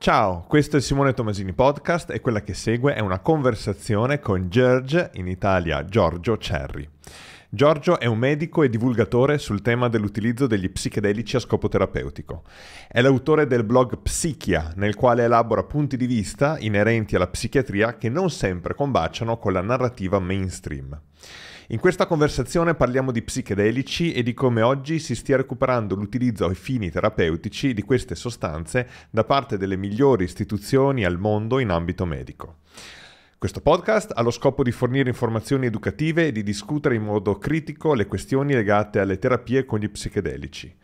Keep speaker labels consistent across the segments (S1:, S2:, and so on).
S1: Ciao, questo è Simone Tomasini Podcast e quella che segue è una conversazione con George, in Italia Giorgio Cerri. Giorgio è un medico e divulgatore sul tema dell'utilizzo degli psichedelici a scopo terapeutico. È l'autore del blog Psichia, nel quale elabora punti di vista inerenti alla psichiatria che non sempre combaciano con la narrativa mainstream. In questa conversazione parliamo di psichedelici e di come oggi si stia recuperando l'utilizzo ai fini terapeutici di queste sostanze da parte delle migliori istituzioni al mondo in ambito medico. Questo podcast ha lo scopo di fornire informazioni educative e di discutere in modo critico le questioni legate alle terapie con gli psichedelici.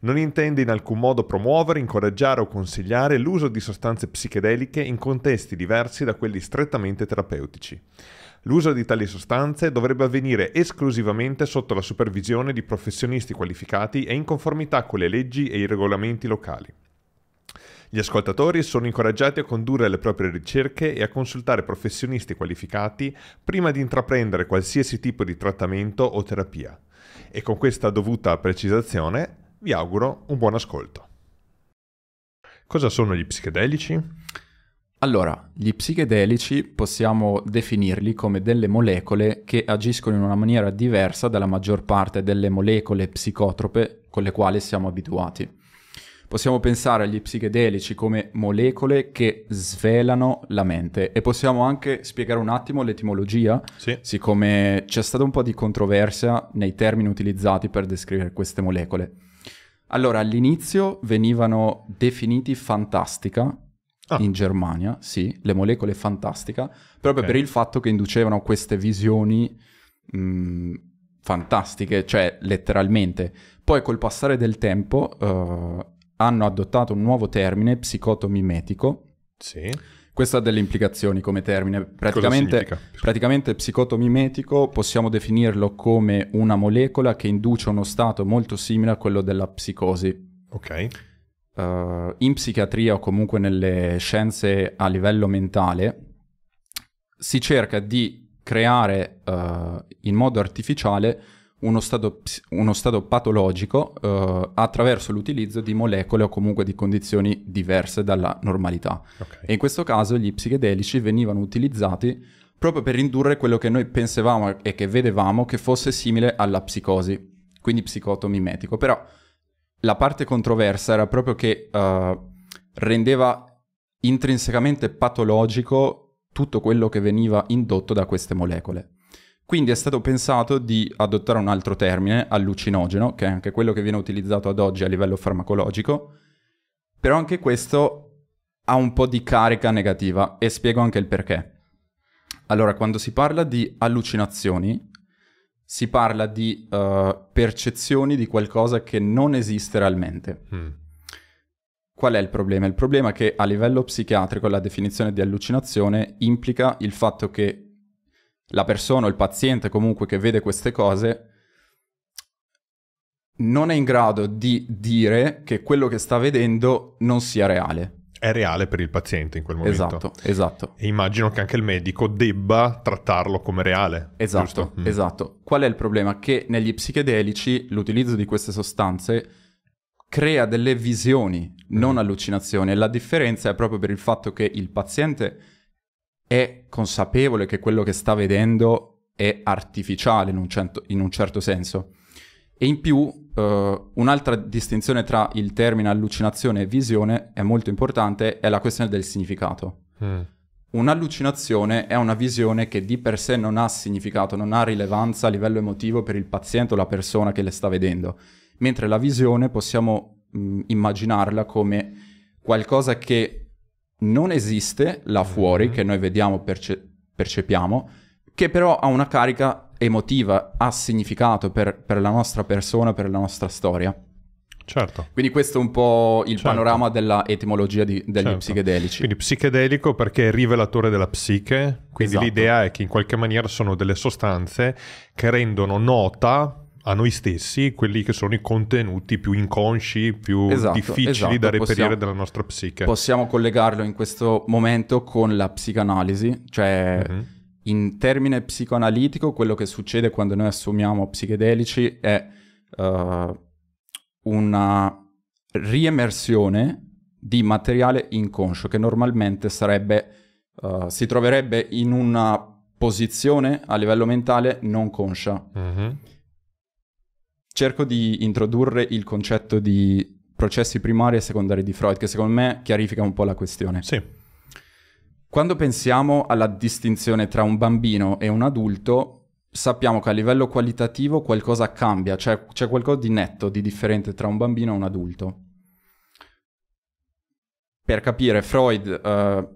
S1: Non intende in alcun modo promuovere, incoraggiare o consigliare l'uso di sostanze psichedeliche in contesti diversi da quelli strettamente terapeutici. L'uso di tali sostanze dovrebbe avvenire esclusivamente sotto la supervisione di professionisti qualificati e in conformità con le leggi e i regolamenti locali. Gli ascoltatori sono incoraggiati a condurre le proprie ricerche e a consultare professionisti qualificati prima di intraprendere qualsiasi tipo di trattamento o terapia. E con questa dovuta precisazione vi auguro un buon ascolto. Cosa sono gli psichedelici? Allora, gli psichedelici possiamo definirli
S2: come delle molecole che agiscono in una maniera diversa dalla maggior parte delle molecole psicotrope con le quali siamo abituati. Possiamo pensare agli psichedelici come molecole che svelano la mente e possiamo anche spiegare un attimo l'etimologia, sì. siccome c'è stata un po' di controversia nei termini utilizzati per descrivere queste molecole. Allora, all'inizio venivano definiti fantastica Ah. in Germania, sì, le molecole fantastica, proprio okay. per il fatto che inducevano queste visioni mh, mm, fantastiche, cioè letteralmente. Poi col passare del tempo uh, hanno adottato un nuovo termine, psicotomimetico. Sì. Questo ha delle implicazioni come termine. Praticamente, praticamente psicotomimetico possiamo definirlo come una molecola che induce uno stato molto simile a quello della psicosi. Ok uh, in psichiatria o comunque nelle scienze a livello mentale si cerca di creare uh, in modo artificiale uno stato, uno stato patologico uh, attraverso l'utilizzo di molecole o comunque di condizioni diverse dalla normalità. Okay. E in questo caso gli psichedelici venivano utilizzati proprio per indurre quello che noi pensavamo e che vedevamo che fosse simile alla psicosi, quindi psicotomimetico. Però la parte controversa era proprio che uh, rendeva intrinsecamente patologico tutto quello che veniva indotto da queste molecole. Quindi è stato pensato di adottare un altro termine, allucinogeno, che è anche quello che viene utilizzato ad oggi a livello farmacologico, però anche questo ha un po' di carica negativa e spiego anche il perché. Allora, quando si parla di allucinazioni, si parla di uh, percezioni di qualcosa che non esiste realmente. Mm. Qual è il problema? Il problema è che a livello psichiatrico la definizione di allucinazione implica il fatto che la persona o il paziente comunque che vede queste cose
S1: non è in grado di dire che quello che sta vedendo non sia reale è reale per il paziente in quel momento. Esatto, esatto. E immagino che anche il medico debba trattarlo come reale. Esatto, mm. esatto. Qual è il problema? Che negli psichedelici l'utilizzo
S2: di queste sostanze crea delle visioni, non mm. allucinazioni. La differenza è proprio per il fatto che il paziente è consapevole che quello che sta vedendo è artificiale in un, cento, in un certo senso. E in più eh, un'altra distinzione tra il termine allucinazione e visione è molto importante, è la questione del significato. Mm. Un'allucinazione è una visione che di per sé non ha significato, non ha rilevanza a livello emotivo per il paziente o la persona che le sta vedendo, mentre la visione possiamo mh, mm, immaginarla come qualcosa che non esiste là fuori, mm che noi vediamo, perce- percepiamo, che però ha una carica emotiva, ha significato per, per la nostra persona, per la
S1: nostra storia.
S2: Certo. Quindi questo è un po' il certo. panorama dell'etimologia degli
S1: certo. psichedelici. Quindi psichedelico perché è rivelatore della psiche, quindi esatto. l'idea è che in qualche maniera sono delle sostanze che rendono nota a noi stessi quelli che sono i contenuti più inconsci, più esatto, difficili esatto. da reperire possiamo, dalla nostra psiche. Possiamo
S2: collegarlo in questo momento con la psicanalisi, cioè... Mm-hmm in termine psicoanalitico quello che succede quando noi assumiamo psichedelici è uh, una riemersione di materiale inconscio che normalmente sarebbe, uh, si troverebbe in una posizione a livello mentale non conscia. Uh-huh. Cerco di introdurre il concetto di processi primari e secondari di Freud, che secondo me chiarifica un po' la questione. Sì. Quando pensiamo alla distinzione tra un bambino e un adulto, sappiamo che a livello qualitativo qualcosa cambia, cioè c'è qualcosa di netto, di differente tra un bambino e un adulto. Per capire, Freud eh,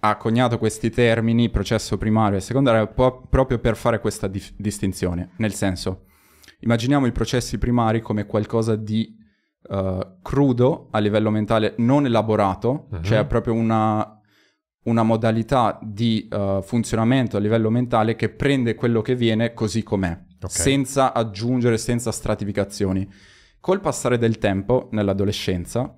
S2: ha coniato questi termini, processo primario e secondario, po- proprio per fare questa dif- distinzione. Nel senso, immaginiamo i processi primari come qualcosa di eh, crudo a livello mentale, non elaborato, uh-huh. cioè proprio una una modalità di uh, funzionamento a livello mentale che prende quello che viene così com'è, okay. senza aggiungere, senza stratificazioni. Col passare del tempo, nell'adolescenza,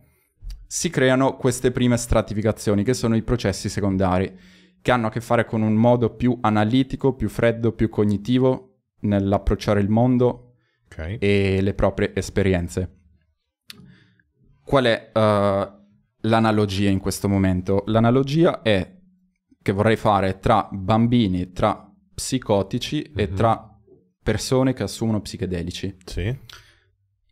S2: si creano queste prime stratificazioni, che sono i processi secondari, che hanno a che fare con un modo più analitico, più freddo, più cognitivo nell'approcciare il mondo okay. e le proprie esperienze. Qual è uh, l'analogia in questo momento. L'analogia è che vorrei fare tra bambini, tra psicotici mm-hmm. e mhm. tra persone che assumono psichedelici. Sì.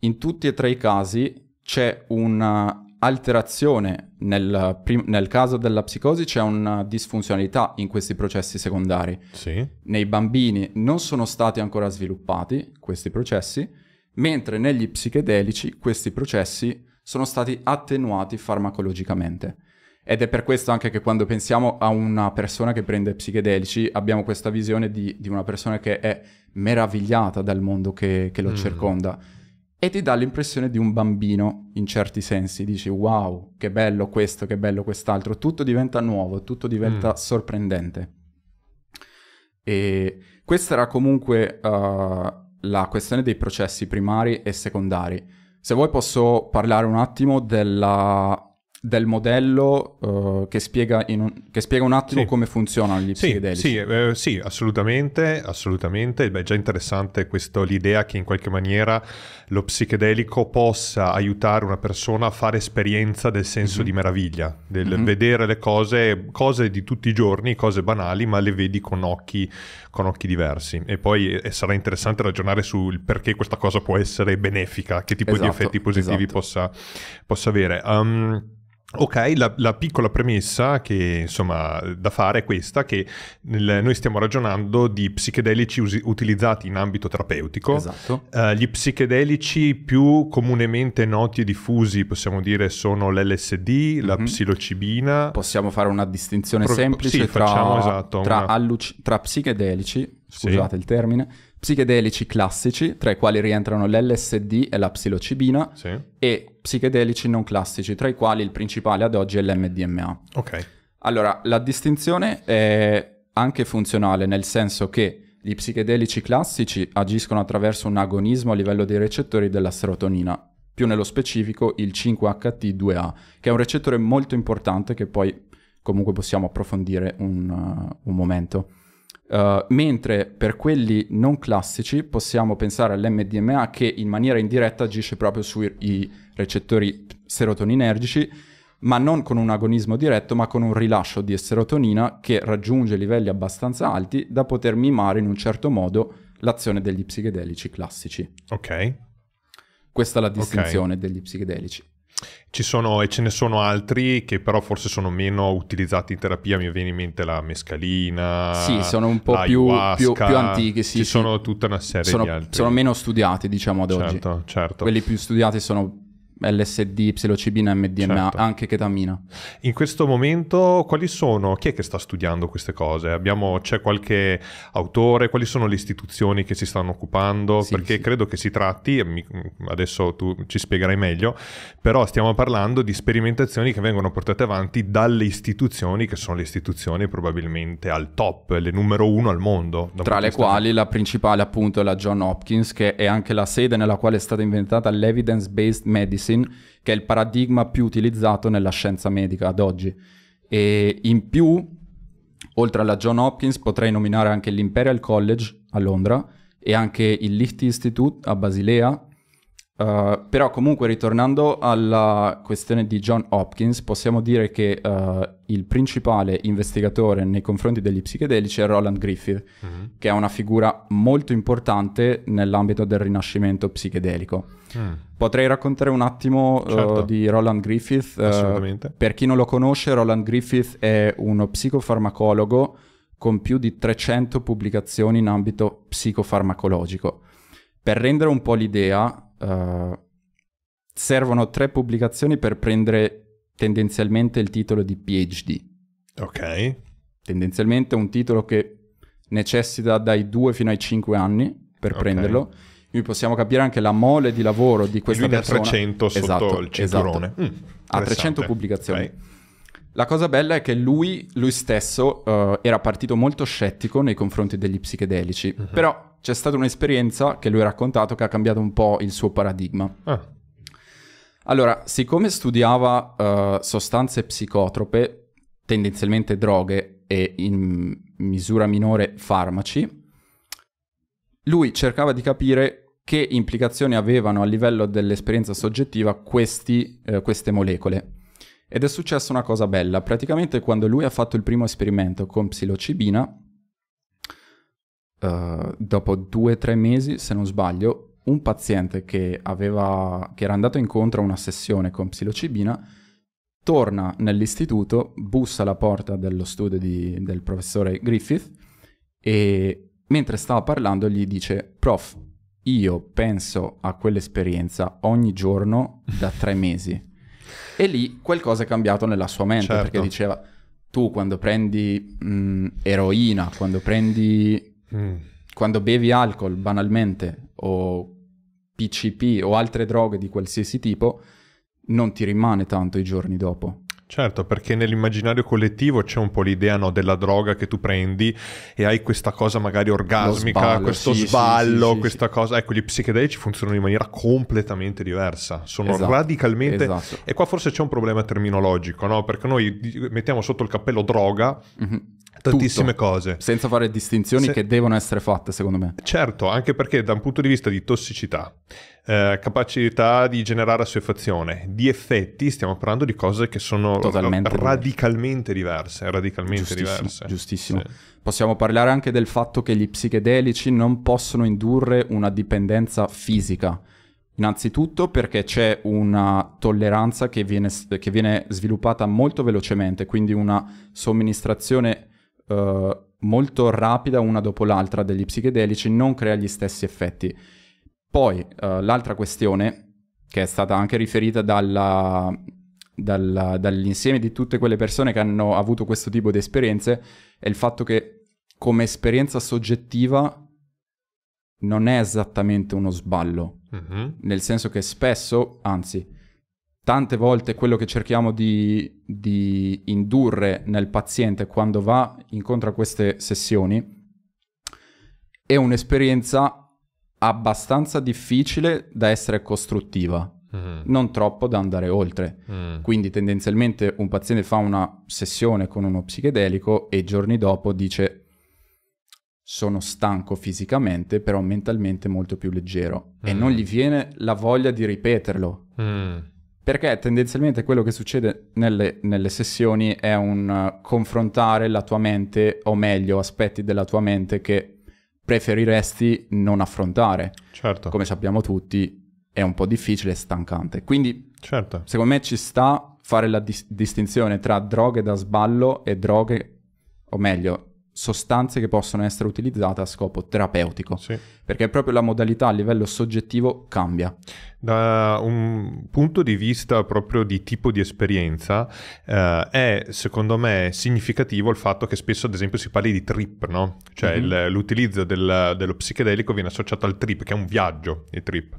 S2: In tutti e tre i casi c'è un'alterazione, nel, prim- nel caso della psicosi c'è una disfunzionalità in questi processi secondari. Sì. Nei bambini non sono stati ancora sviluppati questi processi, mentre negli psichedelici questi processi sono stati attenuati farmacologicamente. Ed è per questo anche che quando pensiamo a una persona che prende psichedelici abbiamo questa visione di, di una persona che è meravigliata dal mondo che, che lo mm. circonda e ti dà l'impressione di un bambino in certi sensi, dici wow, che bello questo, che bello quest'altro, tutto diventa nuovo, tutto diventa mm. sorprendente. E questa era comunque uh, la questione dei processi primari e secondari. Se vuoi posso parlare un attimo della del modello uh, che, spiega un, che, spiega un, attimo sì.
S1: come funzionano gli sì, psichedelici. Sì, eh, sì, assolutamente, assolutamente. Beh, è già interessante questo, l'idea che in qualche maniera lo psichedelico possa aiutare una persona a fare esperienza del senso mm-hmm. di meraviglia, del mm-hmm. vedere le cose, cose di tutti i giorni, cose banali, ma le vedi con occhi, con occhi diversi. E poi eh, sarà interessante ragionare sul perché questa cosa può essere benefica, che tipo esatto, di effetti positivi esatto. possa, possa, avere. Um, Ok, la, la, piccola premessa che insomma da fare è questa, che nel, noi stiamo ragionando di psichedelici usi, utilizzati in ambito terapeutico. Esatto. Uh, gli psichedelici più comunemente noti e diffusi, possiamo dire, sono l'LSD, mm-hmm. la mhm. psilocibina. Possiamo fare una distinzione Pro- semplice sì, tra, facciamo, esatto, tra, una... alluc- tra
S2: psichedelici, scusate sì. il termine, psichedelici classici, tra i quali rientrano l'LSD e la psilocibina, sì. e psichedelici non classici, tra i quali il principale ad oggi è l'MDMA. Ok. Allora, la distinzione è anche funzionale, nel senso che gli psichedelici classici agiscono attraverso un agonismo a livello dei recettori della serotonina, più nello specifico il 5-HT2A, che è un recettore molto importante che poi comunque possiamo approfondire un, uh, un momento. Eh, mentre per quelli non classici possiamo pensare all'MDMA che in maniera indiretta agisce proprio sui recettori serotoninergici, ma non con un agonismo diretto, ma con un rilascio di serotonina che raggiunge livelli abbastanza alti da poter mimare in un certo modo l'azione degli psichedelici classici. Ok.
S1: Questa è la distinzione okay.
S2: degli psichedelici.
S1: Ci sono, e ce ne sono altri che però forse sono meno utilizzati in terapia, mi viene in mente la mescalina. Sì, sono un po' più, più, più, antiche, sì. Ci sì. sono tutta una serie sono, di altri. Sono meno studiati, diciamo, ad certo, oggi. Certo, certo. Quelli più studiati sono LSD, psilocibina, MDMA, certo. anche ketamina. In questo momento quali sono, chi è che sta studiando queste cose? Abbiamo, c'è qualche autore, quali sono le istituzioni che si stanno occupando? Sì, Perché sì. credo che si tratti, adesso tu ci spiegherai meglio, però stiamo parlando di sperimentazioni che vengono portate avanti dalle istituzioni, che sono le istituzioni probabilmente al top, le numero uno al mondo. Tra le quali la principale
S2: appunto è la John
S1: Hopkins, che è anche la sede nella quale è stata
S2: inventata l'evidence-based medicine medicine, che è il paradigma più utilizzato nella scienza medica ad oggi. E in più, oltre alla John Hopkins, potrei nominare anche l'Imperial College a Londra e anche il Licht Institute a Basilea Uh, però comunque ritornando alla questione di John Hopkins, possiamo dire che uh, il principale investigatore nei confronti degli psichedelici è Roland Griffith, mm-hmm. che è una figura molto importante nell'ambito del rinascimento psichedelico. Mm. Potrei raccontare un attimo eh, certo. uh, di Roland Griffith. Assolutamente. per chi non lo conosce, Roland Griffith è uno psicofarmacologo con più di 300 pubblicazioni in ambito psicofarmacologico. Per rendere un po' l'idea, eh, servono tre pubblicazioni per prendere tendenzialmente il titolo di PhD. Ok. Tendenzialmente un titolo che necessita dai due fino ai cinque anni per okay. prenderlo. Quindi possiamo capire anche la mole di lavoro di questa e lui persona. Lui 300 sotto esatto, il cinturone. Esatto. Mm, ha 300 pubblicazioni. Okay. La cosa bella è che lui, lui stesso uh, era partito molto scettico nei confronti degli psichedelici, mm-hmm. però c'è stata un'esperienza che lui ha raccontato che ha cambiato un po' il suo paradigma. Ah. Allora, siccome studiava uh, sostanze psicotrope, tendenzialmente droghe e in misura minore farmaci, lui cercava di capire che implicazioni avevano a livello dell'esperienza soggettiva questi, uh, queste molecole. Ed è successa una cosa bella, praticamente quando lui ha fatto il primo esperimento con psilocibina, eh, dopo due o tre mesi, se non sbaglio, un paziente che, aveva, che era andato incontro a una sessione con psilocibina torna nell'istituto, bussa alla porta dello studio di, del professore Griffith e mentre stava parlando gli dice, prof, io penso a quell'esperienza ogni giorno da tre mesi. E lì qualcosa è cambiato nella sua mente certo. perché diceva tu quando prendi mh, mm, eroina, quando prendi Mm. Quando bevi alcol banalmente o PCP o altre droghe di qualsiasi tipo, non ti rimane tanto i giorni dopo.
S1: Certo, perché nell'immaginario collettivo c'è un po' l'idea no, della droga che tu prendi e hai questa cosa magari orgasmica, sballo, questo sì, sballo, sì, sì, questa cosa. Ecco, gli psichedelici funzionano in maniera completamente diversa, sono esatto, radicalmente... Esatto. E qua forse c'è un problema terminologico, no? Perché noi mettiamo sotto il cappello droga. Mm-hmm tantissime tutto, cose. Senza fare distinzioni Se... che devono essere fatte, secondo me. Certo, anche perché da un punto di vista di tossicità, eh, capacità di generare assuefazione, di effetti, stiamo parlando di cose che sono Totalmente radicalmente diverse. Radicalmente giustissimo, diverse. Giustissimo. Sì. Possiamo parlare anche del fatto
S2: che gli psichedelici non possono indurre una dipendenza fisica. Innanzitutto perché c'è una tolleranza che viene, che viene sviluppata molto velocemente, quindi una somministrazione eh, molto rapida una dopo l'altra degli psichedelici non crea gli stessi effetti. Poi eh, l'altra questione, che è stata anche riferita dalla, dalla, dall'insieme di tutte quelle persone che hanno avuto questo tipo di esperienze, è il fatto che come esperienza soggettiva non è esattamente uno sballo, uh-huh. nel senso che spesso, anzi, tante volte quello che cerchiamo di, di indurre nel paziente quando va incontro a queste sessioni è un'esperienza abbastanza difficile da essere costruttiva, mm-hmm. non troppo da andare oltre. Mm. Quindi tendenzialmente un paziente fa una sessione con uno psichedelico e giorni dopo dice sono stanco fisicamente, però mentalmente molto più leggero mm. e non mm. gli viene la voglia di ripeterlo. Mm. Perché tendenzialmente quello che succede nelle, nelle sessioni è un eh, confrontare la tua mente, o meglio, aspetti della tua mente che preferiresti non affrontare. Certo. Come sappiamo tutti, è un po' difficile e stancante. Quindi, certo. secondo me ci sta fare la dis- distinzione tra droghe da sballo e droghe, o meglio, sostanze che possono essere utilizzate a scopo terapeutico. Sì. Perché proprio la modalità a livello soggettivo cambia.
S1: Da un punto di vista proprio di tipo di esperienza, eh, è secondo me significativo il fatto che spesso, ad esempio, si parli di trip, no? Cioè mm-hmm. il, l'utilizzo del, dello psichedelico viene associato al trip, che è un viaggio, il trip.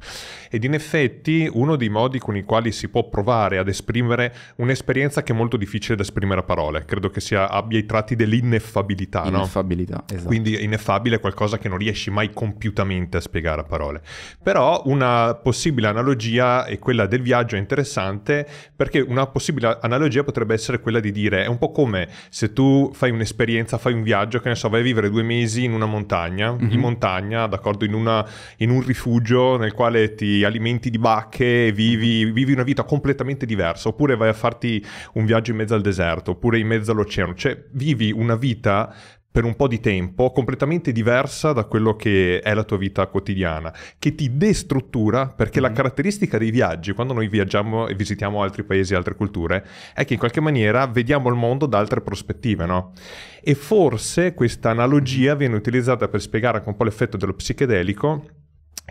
S1: Ed in effetti uno dei modi con i quali si può provare ad esprimere un'esperienza che è molto difficile da esprimere a parole, credo che sia, abbia i tratti dell'ineffabilità, Ineffabilità, no? esatto. Quindi ineffabile è qualcosa che non riesci mai compiutamente a spiegare a parole. Però una possibile l'analogia e quella del viaggio è interessante perché una possibile analogia potrebbe essere quella di dire è un po' come se tu fai un'esperienza, fai un viaggio, che ne so, vai a vivere due mesi in una montagna, mm-hmm. in mhm. montagna, d'accordo, in, una, in, un rifugio nel quale ti alimenti di bacche e vivi, vivi, una vita completamente diversa, oppure vai a farti un viaggio in mezzo al deserto, oppure in mezzo all'oceano, cioè vivi una vita per un po' di tempo completamente diversa da quello che è la tua vita quotidiana, che ti destruttura perché la mm-hmm. caratteristica dei viaggi, quando noi viaggiamo e visitiamo altri paesi, altre culture, è che in qualche maniera vediamo il mondo da altre prospettive, no? E forse questa analogia viene utilizzata per spiegare anche un po' l'effetto dello psichedelico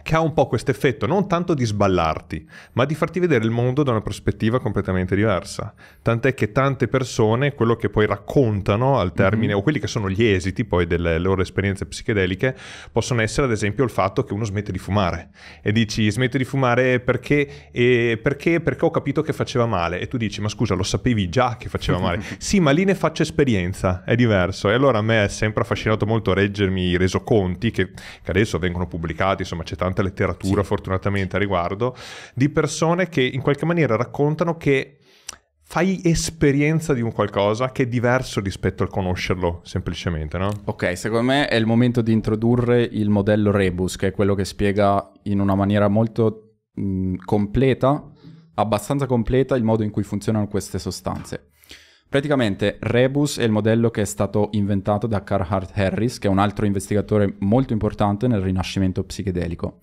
S1: che ha un po' questo effetto non tanto di sballarti, ma di farti vedere il mondo da una prospettiva completamente diversa. Tant'è che tante persone, quello che poi raccontano al termine, mm-hmm. o quelli che sono gli esiti poi delle loro esperienze psichedeliche, possono essere ad esempio il fatto che uno smette di fumare e dici smette di fumare perché, eh, perché, perché ho capito che faceva male e tu dici ma scusa lo sapevi già che faceva male. sì, ma lì ne faccio esperienza, è diverso. E allora a me è sempre affascinato molto reggermi i resoconti che, che adesso vengono pubblicati, insomma c'è tanta tanta letteratura sì. fortunatamente a riguardo, di persone che in qualche maniera raccontano che fai esperienza di un qualcosa che è diverso rispetto al conoscerlo semplicemente, no? Ok, secondo me è il momento di
S2: introdurre il modello Rebus, che è quello che spiega in una maniera molto mh, completa, abbastanza completa, il modo in cui funzionano queste sostanze. Praticamente Rebus è il modello che è stato inventato da Carhart Harris, che è un altro investigatore molto importante nel rinascimento psichedelico.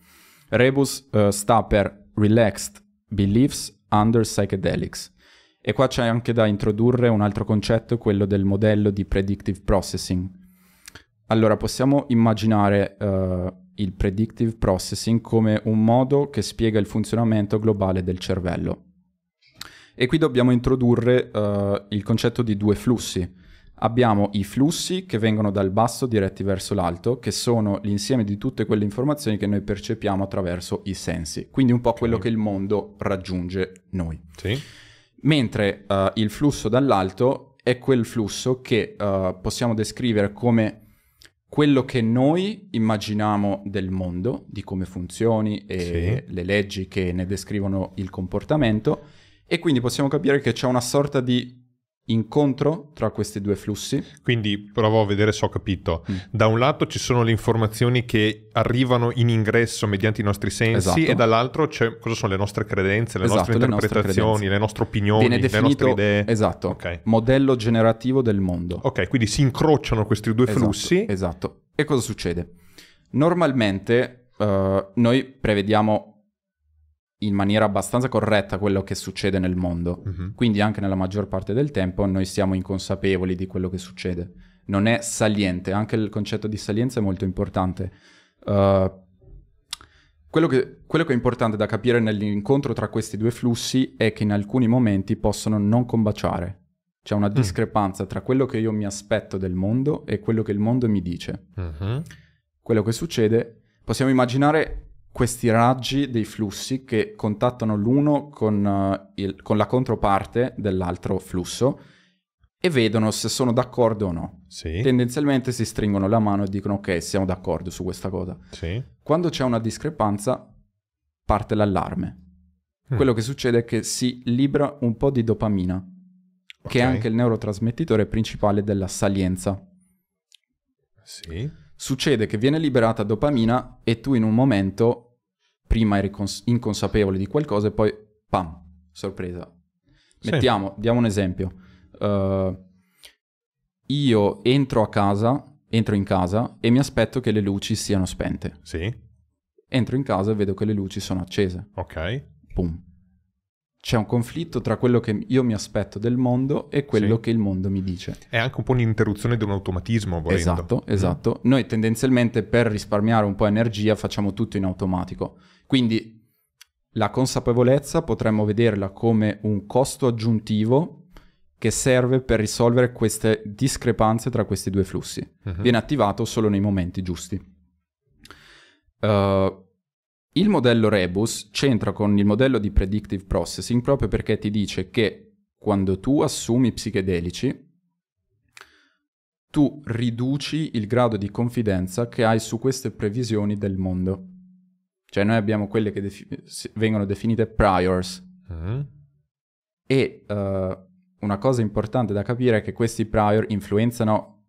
S2: Rebus uh, sta per Relaxed Beliefs Under Psychedelics. E qua c'è anche da introdurre un altro concetto, quello del modello di predictive processing. Allora, possiamo immaginare uh, il predictive processing come un modo che spiega il funzionamento globale del cervello. E qui dobbiamo introdurre uh, il concetto di due flussi. Abbiamo i flussi che vengono dal basso diretti verso l'alto, che sono l'insieme di tutte quelle informazioni che noi percepiamo attraverso i sensi, quindi un po' quello sì. che il mondo raggiunge noi. Sì. Mentre uh, il flusso dall'alto è quel flusso che uh, possiamo descrivere come quello che noi immaginiamo del mondo, di come funzioni e sì. le leggi che ne descrivono il comportamento, e quindi possiamo capire che c'è una sorta di
S1: incontro tra questi due flussi. Quindi provo a vedere se ho capito. Mm. Da un lato ci sono le informazioni che arrivano in ingresso mediante i nostri sensi esatto. e dall'altro c'è cosa sono le nostre credenze, le esatto, nostre interpretazioni, le nostre, le nostre opinioni, Viene definito, le nostre idee. Esatto. Okay. Modello
S2: generativo del mondo. Ok, quindi si incrociano questi due esatto, flussi. Esatto.
S1: E cosa succede?
S2: Normalmente uh, noi prevediamo in maniera abbastanza corretta quello che succede nel mondo. Uh-huh. Quindi anche nella maggior parte del tempo noi siamo inconsapevoli di quello che succede. Non è saliente, anche il concetto di salienza è molto importante. Uh, quello, che, quello che è importante da capire nell'incontro tra questi due flussi è che in alcuni momenti possono non combaciare. C'è una mm. discrepanza uh tra quello che io mi aspetto del mondo e quello che il mondo mi dice. Uh-huh. Quello che succede, possiamo immaginare questi raggi dei flussi che contattano l'uno con, eh, il, con la controparte dell'altro flusso e vedono se sono d'accordo o no. Sì. Tendenzialmente si stringono la mano e dicono ok, siamo d'accordo su questa cosa. Sì. Quando c'è una discrepanza parte l'allarme. Mm. Quello che succede è che si libera un po' di dopamina, okay. che è anche il neurotrasmettitore principale della salienza. Sì. Succede che viene liberata dopamina e tu in un momento prima eri cons- inconsapevole di qualcosa e poi, pam, sorpresa. Sì. Mettiamo, diamo un esempio. Uh, io entro a casa, entro in casa e mi aspetto che le luci siano spente. Sì. Entro in casa e vedo che le luci sono accese. Ok. Pum. C'è un conflitto tra quello che io mi aspetto del mondo e quello sì. che il mondo mi dice.
S1: È anche un po' un'interruzione di un automatismo, volendo. Esatto, mm. esatto.
S2: Mm. Noi tendenzialmente per risparmiare un po' energia facciamo tutto in automatico. Quindi la consapevolezza potremmo vederla come un costo aggiuntivo che serve per risolvere queste discrepanze tra questi due flussi. Uh-huh. Viene attivato solo nei momenti giusti. Uh, il modello Rebus c'entra con il modello di predictive processing proprio perché ti dice che quando tu assumi psichedelici, tu riduci il grado di confidenza che hai su queste previsioni del mondo. Cioè noi abbiamo quelle che defi- vengono definite priors. Mm. E uh, una cosa importante da capire è che questi prior influenzano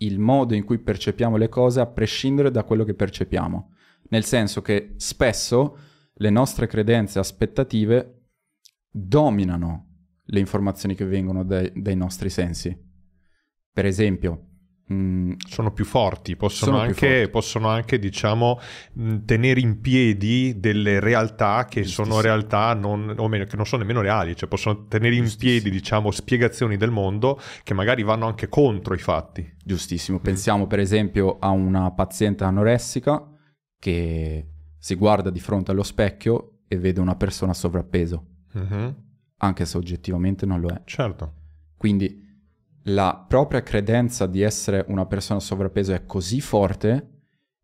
S2: il modo in cui percepiamo le cose a prescindere da quello che percepiamo. Nel senso che spesso le nostre credenze aspettative dominano le informazioni che vengono dai, dai nostri
S1: sensi. Per esempio, Mm. sono più forti, possono sono anche, forti. Possono anche diciamo, mm, tenere in piedi delle realtà che sono realtà non, o meno, che non sono nemmeno reali, cioè possono tenere in piedi diciamo, spiegazioni del mondo che magari vanno anche contro i fatti. Giustissimo, mm. pensiamo mm. per esempio a una
S2: paziente anoressica che si guarda di fronte allo specchio e vede una persona sovrappeso, mm-hmm. anche se oggettivamente non lo è. Certo. Quindi la propria credenza di essere una persona sovrappeso è così forte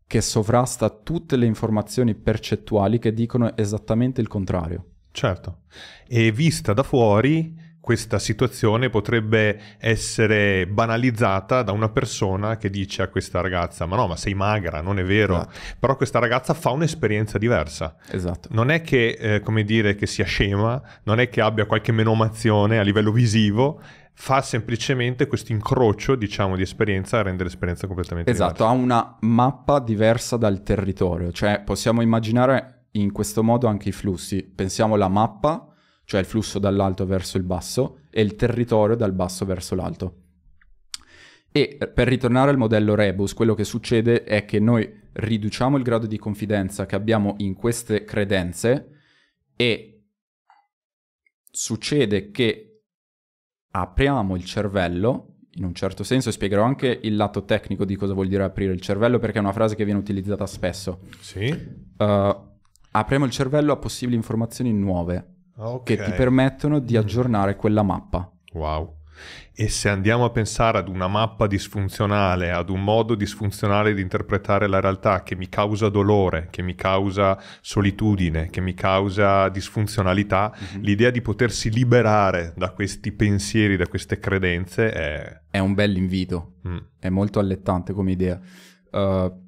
S2: che sovrasta tutte le informazioni percettuali che dicono esattamente il
S1: contrario. Certo, e vista da fuori questa situazione potrebbe essere banalizzata da una persona che dice a questa ragazza ma no ma sei magra non è vero esatto. però questa ragazza fa un'esperienza diversa esatto non è che eh, come dire che sia scema non è che abbia qualche menomazione a livello visivo fa semplicemente questo incrocio, diciamo, di esperienza a rendere l'esperienza completamente esatto,
S2: diversa. Esatto, ha una mappa diversa dal territorio, cioè possiamo immaginare in questo modo anche i flussi. Pensiamo alla mappa, cioè il flusso dall'alto verso il basso e il territorio dal basso verso l'alto. E eh, per ritornare al modello Rebus, quello che succede è che noi riduciamo il grado di confidenza che abbiamo in queste credenze e succede che apriamo il cervello, in un certo senso, e spiegherò anche il lato tecnico di cosa vuol dire aprire il cervello, perché è una frase che viene utilizzata spesso. Sì. Uh, apriamo il cervello a possibili informazioni nuove
S1: okay. Ah, che ti permettono di mm. aggiornare quella mappa. Wow. E se andiamo a pensare ad una mappa disfunzionale, ad un modo disfunzionale di interpretare la realtà che mi causa dolore, che mi causa solitudine, che mi causa disfunzionalità, mm-hmm. l'idea di potersi liberare da questi pensieri, da queste credenze è... È un bell'invito, mm. è molto allettante come idea. Uh,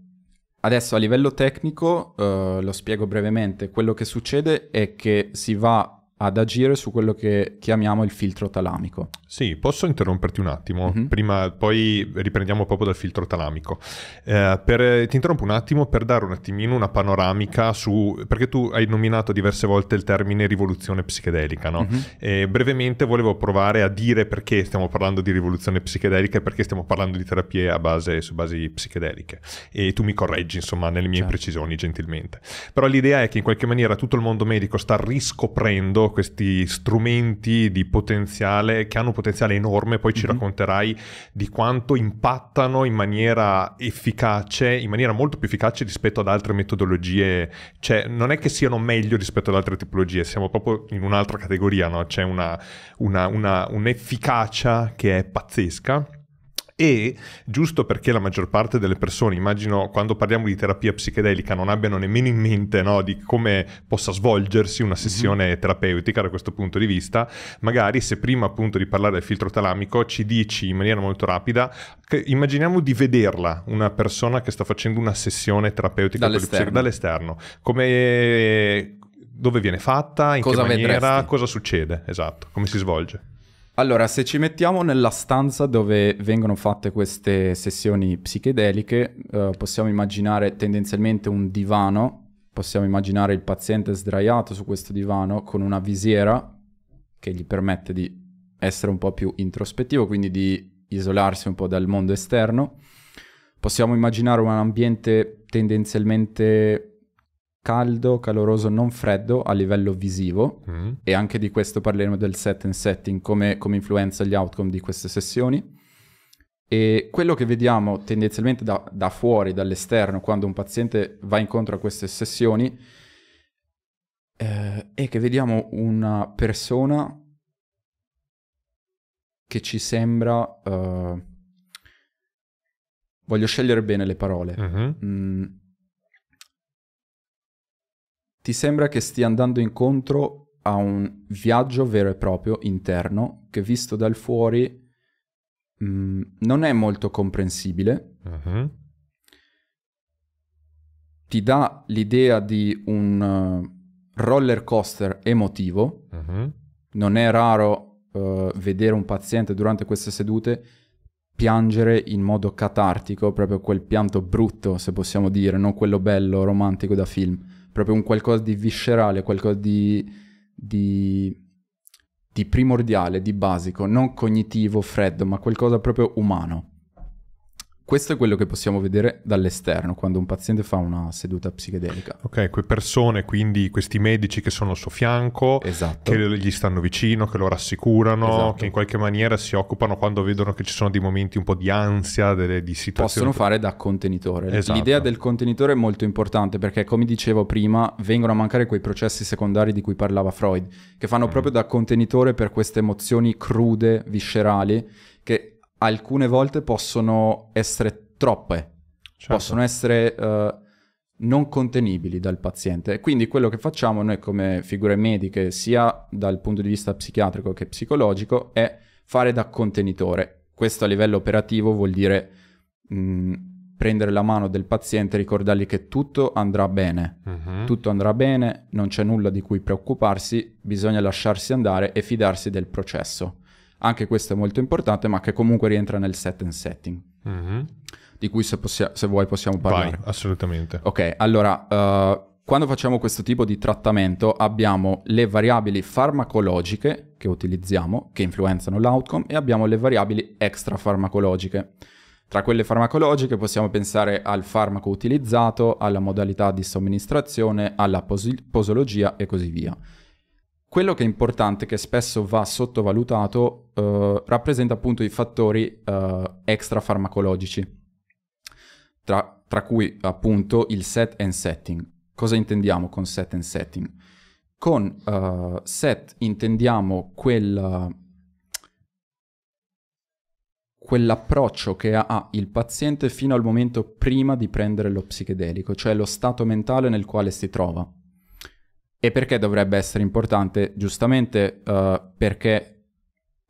S2: adesso a livello tecnico, uh, lo spiego brevemente, quello che succede è
S1: che si va ad agire su quello che chiamiamo il filtro talamico. Sì, posso interromperti un attimo? Mm-hmm. Prima, poi riprendiamo proprio dal filtro talamico. Eh, per, eh, ti interrompo un attimo per dare un attimino una panoramica su... perché tu hai nominato diverse volte il termine rivoluzione psichedelica, no? Mm-hmm. Eh, brevemente volevo provare a dire perché stiamo parlando di rivoluzione psichedelica e perché stiamo parlando di terapie a base, su basi psichedeliche. E tu mi correggi, insomma, nelle mie certo. imprecisioni, gentilmente. Però l'idea è che in qualche maniera tutto il mondo medico sta riscoprendo questi strumenti di potenziale, che hanno un potenziale enorme, poi mm-hmm. ci mhm. racconterai di quanto impattano in maniera efficace, in maniera molto più efficace rispetto ad altre metodologie, cioè non è che siano meglio rispetto ad altre tipologie, siamo proprio in un'altra categoria, no? c'è una, una, una, un'efficacia che è pazzesca e giusto perché la maggior parte delle persone, immagino quando parliamo di terapia psichedelica, non abbiano nemmeno in mente no, di come possa svolgersi una mhm. sessione mm-hmm. terapeutica da questo punto di vista, magari se prima appunto di parlare del filtro talamico ci dici in maniera molto rapida, che immaginiamo di vederla una persona che sta facendo una sessione terapeutica dall'esterno, dall'esterno. come dove viene fatta, in cosa che maniera, vedresti? cosa succede, esatto, come si svolge. Allora, se ci mettiamo nella
S2: stanza dove vengono fatte queste sessioni psichedeliche, eh, possiamo immaginare tendenzialmente un divano, possiamo immaginare il paziente sdraiato su questo divano con una visiera che gli permette di essere un po' più introspettivo, quindi di isolarsi un po' dal mondo esterno. Possiamo immaginare un ambiente tendenzialmente caldo, caloroso, non freddo a livello visivo mm. e anche di questo parleremo del set and setting, come, come influenza gli outcome di queste sessioni. E quello che vediamo tendenzialmente da, da, fuori, dall'esterno, quando un paziente va incontro a queste sessioni, eh, è che vediamo una persona che ci sembra... Eh, voglio scegliere bene le parole. Uh-huh. Mm, ti sembra che stia andando incontro a un viaggio vero e proprio interno che visto dal fuori mh, mm, non è molto comprensibile. Uh-huh. Ti dà l'idea di un eh, roller coaster emotivo. Uh-huh. Non è raro uh, vedere un paziente durante queste sedute piangere in modo catartico, proprio quel pianto brutto, se possiamo dire, non quello bello, romantico da film proprio un qualcosa di viscerale, qualcosa di, di, di primordiale, di basico, non cognitivo, freddo,
S1: ma qualcosa proprio umano.
S2: Questo è quello che possiamo vedere dall'esterno quando
S1: un paziente fa una seduta psichedelica. Ok, quelle persone, quindi questi medici che sono al suo fianco, esatto. che gli stanno vicino, che lo rassicurano, esatto. che in qualche maniera si occupano quando vedono che ci sono dei momenti un po' di ansia, delle, di situazioni. Possono fare da contenitore. Esatto. L'idea
S2: del contenitore è molto importante perché, come dicevo prima, vengono a mancare quei processi secondari di cui parlava Freud, che fanno mm. proprio da contenitore per queste emozioni crude, viscerali, che alcune volte possono essere troppe, certo. possono essere uh, non contenibili dal paziente. Quindi quello che facciamo noi come figure mediche, sia dal punto di vista psichiatrico che psicologico, è fare da contenitore. Questo a livello operativo vuol dire mh, mm, prendere la mano del paziente e ricordargli che tutto andrà bene. Uh-huh. Tutto andrà bene, non c'è nulla di cui preoccuparsi, bisogna lasciarsi andare e fidarsi del processo anche questo è molto importante, ma che comunque rientra nel set and setting. Mm-hmm. Di cui se, possi- se, vuoi possiamo parlare. Vai,
S1: assolutamente. Ok,
S2: allora, uh, quando facciamo questo tipo di trattamento abbiamo le variabili farmacologiche che utilizziamo, che influenzano l'outcome, e abbiamo le variabili extrafarmacologiche. Tra quelle farmacologiche possiamo pensare al farmaco utilizzato, alla modalità di somministrazione, alla posi- posologia e così via. Quello che è importante, che spesso va sottovalutato, eh, rappresenta appunto i fattori eh, extra tra, tra cui appunto il set and setting. Cosa intendiamo con set and setting? Con uh, set intendiamo quel, quell'approccio che ha il paziente fino al momento prima di prendere lo psichedelico, cioè lo stato mentale nel quale si trova. E perché dovrebbe essere importante? Giustamente uh, perché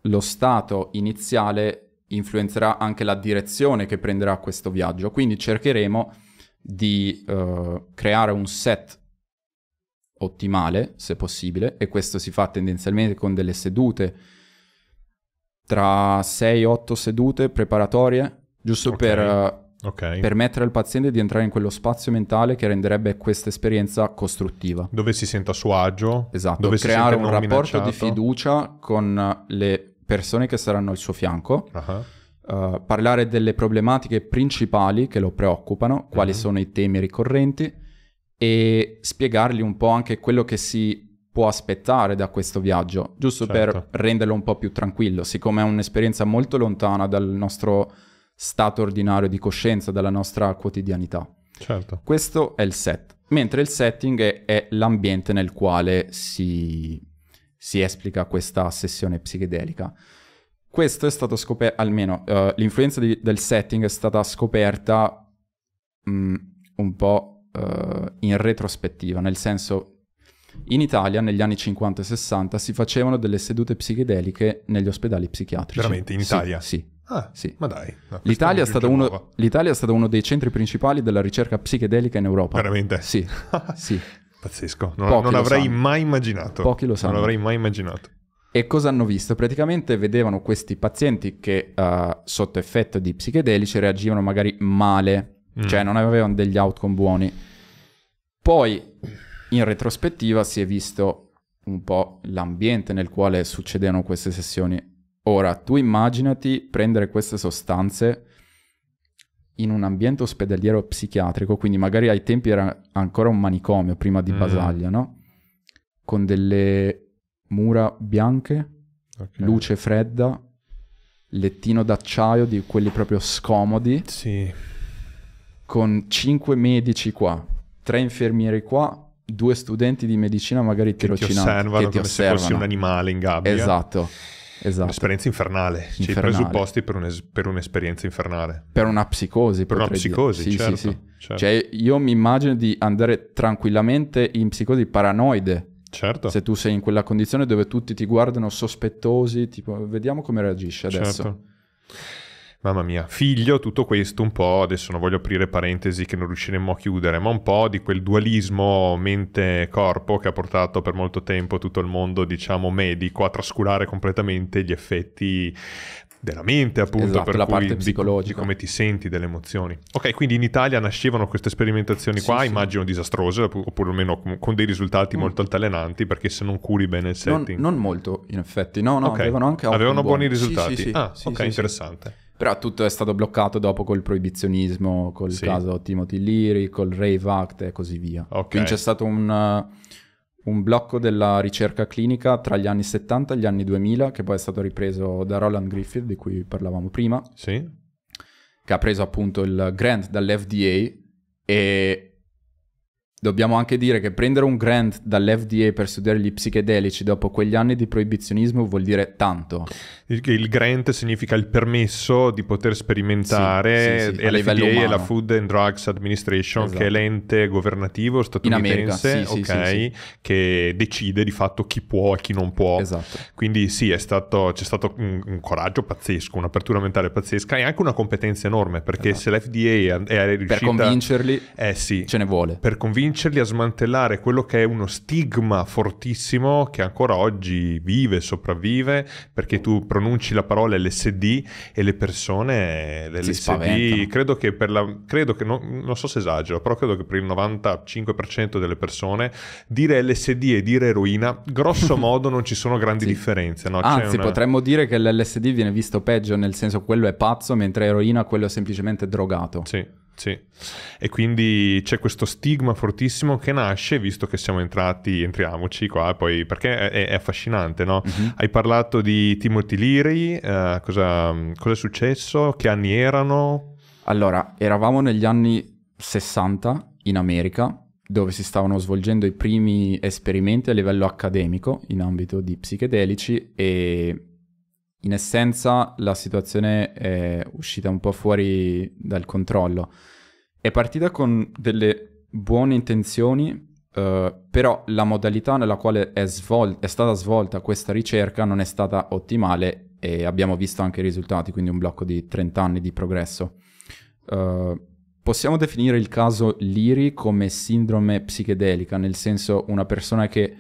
S2: lo stato iniziale influenzerà anche la direzione che prenderà questo viaggio, quindi cercheremo di uh, creare un set ottimale, se possibile, e questo si fa tendenzialmente con delle sedute, tra 6-8 sedute preparatorie, giusto okay. per eh, Okay. Permettere al paziente di entrare in quello spazio mentale che renderebbe questa esperienza costruttiva. Dove si senta a suo agio. Esatto, dove creare un rapporto minacciato. di fiducia con le persone che saranno al suo fianco. Uh-huh. Uh, parlare delle problematiche principali che lo preoccupano, quali uh-huh. sono i temi ricorrenti e spiegargli un po' anche quello che si può aspettare da questo viaggio, giusto certo. per renderlo un po' più tranquillo, siccome è un'esperienza molto lontana dal nostro stato ordinario di coscienza, della nostra quotidianità. Certo. Questo è il set, mentre il setting è, è l'ambiente nel quale si, si, esplica questa sessione psichedelica. Questo è stato scoperto, almeno uh, l'influenza di, del setting è stata scoperta mh, mm, un po' uh, in retrospettiva, nel senso in Italia negli anni 50 e 60 si facevano delle sedute psichedeliche negli ospedali psichiatrici. Veramente, in Italia? Sì, sì. Ah, sì. ma dai.
S1: No, L'Italia, è uno,
S2: L'Italia, è stato uno, dei centri principali della ricerca psichedelica in Europa. Veramente? Sì. sì. Pazzesco, non, non l'avrei sanno. mai immaginato. Pochi lo sanno. Non avrei
S1: mai immaginato.
S2: E cosa hanno visto? Praticamente vedevano questi pazienti che uh, sotto effetto di psichedelici reagivano magari male, mm. cioè non avevano degli outcome buoni. Poi in retrospettiva si è visto un po' l'ambiente nel quale succedevano queste sessioni Ora, tu immaginati prendere queste sostanze in un ambiente ospedaliero psichiatrico, quindi magari ai tempi era ancora un manicomio prima di mm. Basaglia, no? Con delle mura bianche, okay. luce fredda, lettino d'acciaio di quelli proprio scomodi. Sì. Con cinque medici qua, tre infermieri qua, due studenti di medicina magari tirocinati che ti osservano, che ti osservano. se fossi un animale in gabbia. Esatto
S1: esatto. un'esperienza infernale, infernale. cioè i presupposti per, un es- per, un'esperienza infernale.
S2: Per una psicosi. Per una psicosi, sì, certo, sì, sì. Certo. Cioè io mi immagino di andare tranquillamente in psicosi paranoide. Certo. Se tu sei in quella condizione dove tutti ti guardano sospettosi, tipo vediamo come reagisce adesso. Certo.
S1: Mamma mia, figlio tutto questo un po', adesso non voglio aprire parentesi che non riusciremo a chiudere, ma un po' di quel dualismo mente-corpo che ha portato per molto tempo tutto il mondo, diciamo, medico a trascurare completamente gli effetti della mente, appunto, esatto, per la cui, parte psicologica. Di, di come ti senti delle emozioni. Ok, quindi in Italia nascevano queste sperimentazioni qua, sì. immagino disastrose, oppure almeno con dei risultati mm. molto altalenanti, perché se non curi bene il setting... Non, non molto, in effetti, no, no, okay. avevano anche... Avevano buoni, buoni risultati? Sì, ah, sì, sì. ah, ok, interessante.
S2: Però tutto è stato bloccato dopo col proibizionismo, col sì. caso Timothy Leary, col Rave Act e così via. Okay. Quindi c'è stato un, uh, un, blocco della ricerca clinica tra gli anni 70 e gli anni 2000, che poi è stato ripreso da Roland Griffith, di cui parlavamo prima, sì. che ha preso appunto il grant dall'FDA e Dobbiamo anche dire che prendere un grant dall'FDA per studiare gli psichedelici dopo quegli anni di proibizionismo vuol dire tanto.
S1: Il grant significa il permesso di poter sperimentare sì, sì, sì, e l'FDA è la Food and Drugs Administration, esatto. che è esatto. l'ente governativo statunitense okay, che decide di fatto chi può e chi non può. Esatto. Quindi sì, stato, c'è stato un, un, coraggio pazzesco, un'apertura mentale pazzesca e anche una competenza enorme perché esatto. se l'FDA è, riuscita... Per convincerli eh, ce ne vuole. Per convincerli convincerli a smantellare quello che è uno stigma fortissimo che ancora oggi vive, sopravvive, perché tu pronunci la parola LSD e le persone eh, l'LSD, credo che per la, credo che, no, non so se esagero, però credo che per il 95% delle persone dire LSD e dire eroina, grosso modo non ci sono grandi sì. differenze. No? Anzi, una... potremmo dire che l'LSD viene visto peggio, nel
S2: senso quello è pazzo, mentre eroina quello è semplicemente drogato. Sì.
S1: Sì, e quindi c'è questo stigma fortissimo che nasce visto che siamo entrati, entriamoci qua, poi perché è, è affascinante, no? Mm-hmm. Hai parlato di Timothy Leary, eh, cosa, cosa, è successo, che anni erano? Allora, eravamo negli anni 60
S2: in America, dove si stavano svolgendo i primi esperimenti a livello accademico in ambito di psichedelici e in essenza la situazione è uscita un po' fuori dal controllo. È partita con delle buone intenzioni, eh, però la modalità nella quale è, svol- è stata svolta questa ricerca non è stata ottimale e abbiamo visto anche i risultati, quindi un blocco di 30 anni di progresso. Uh, possiamo definire il caso Liri come sindrome psichedelica, nel senso una persona che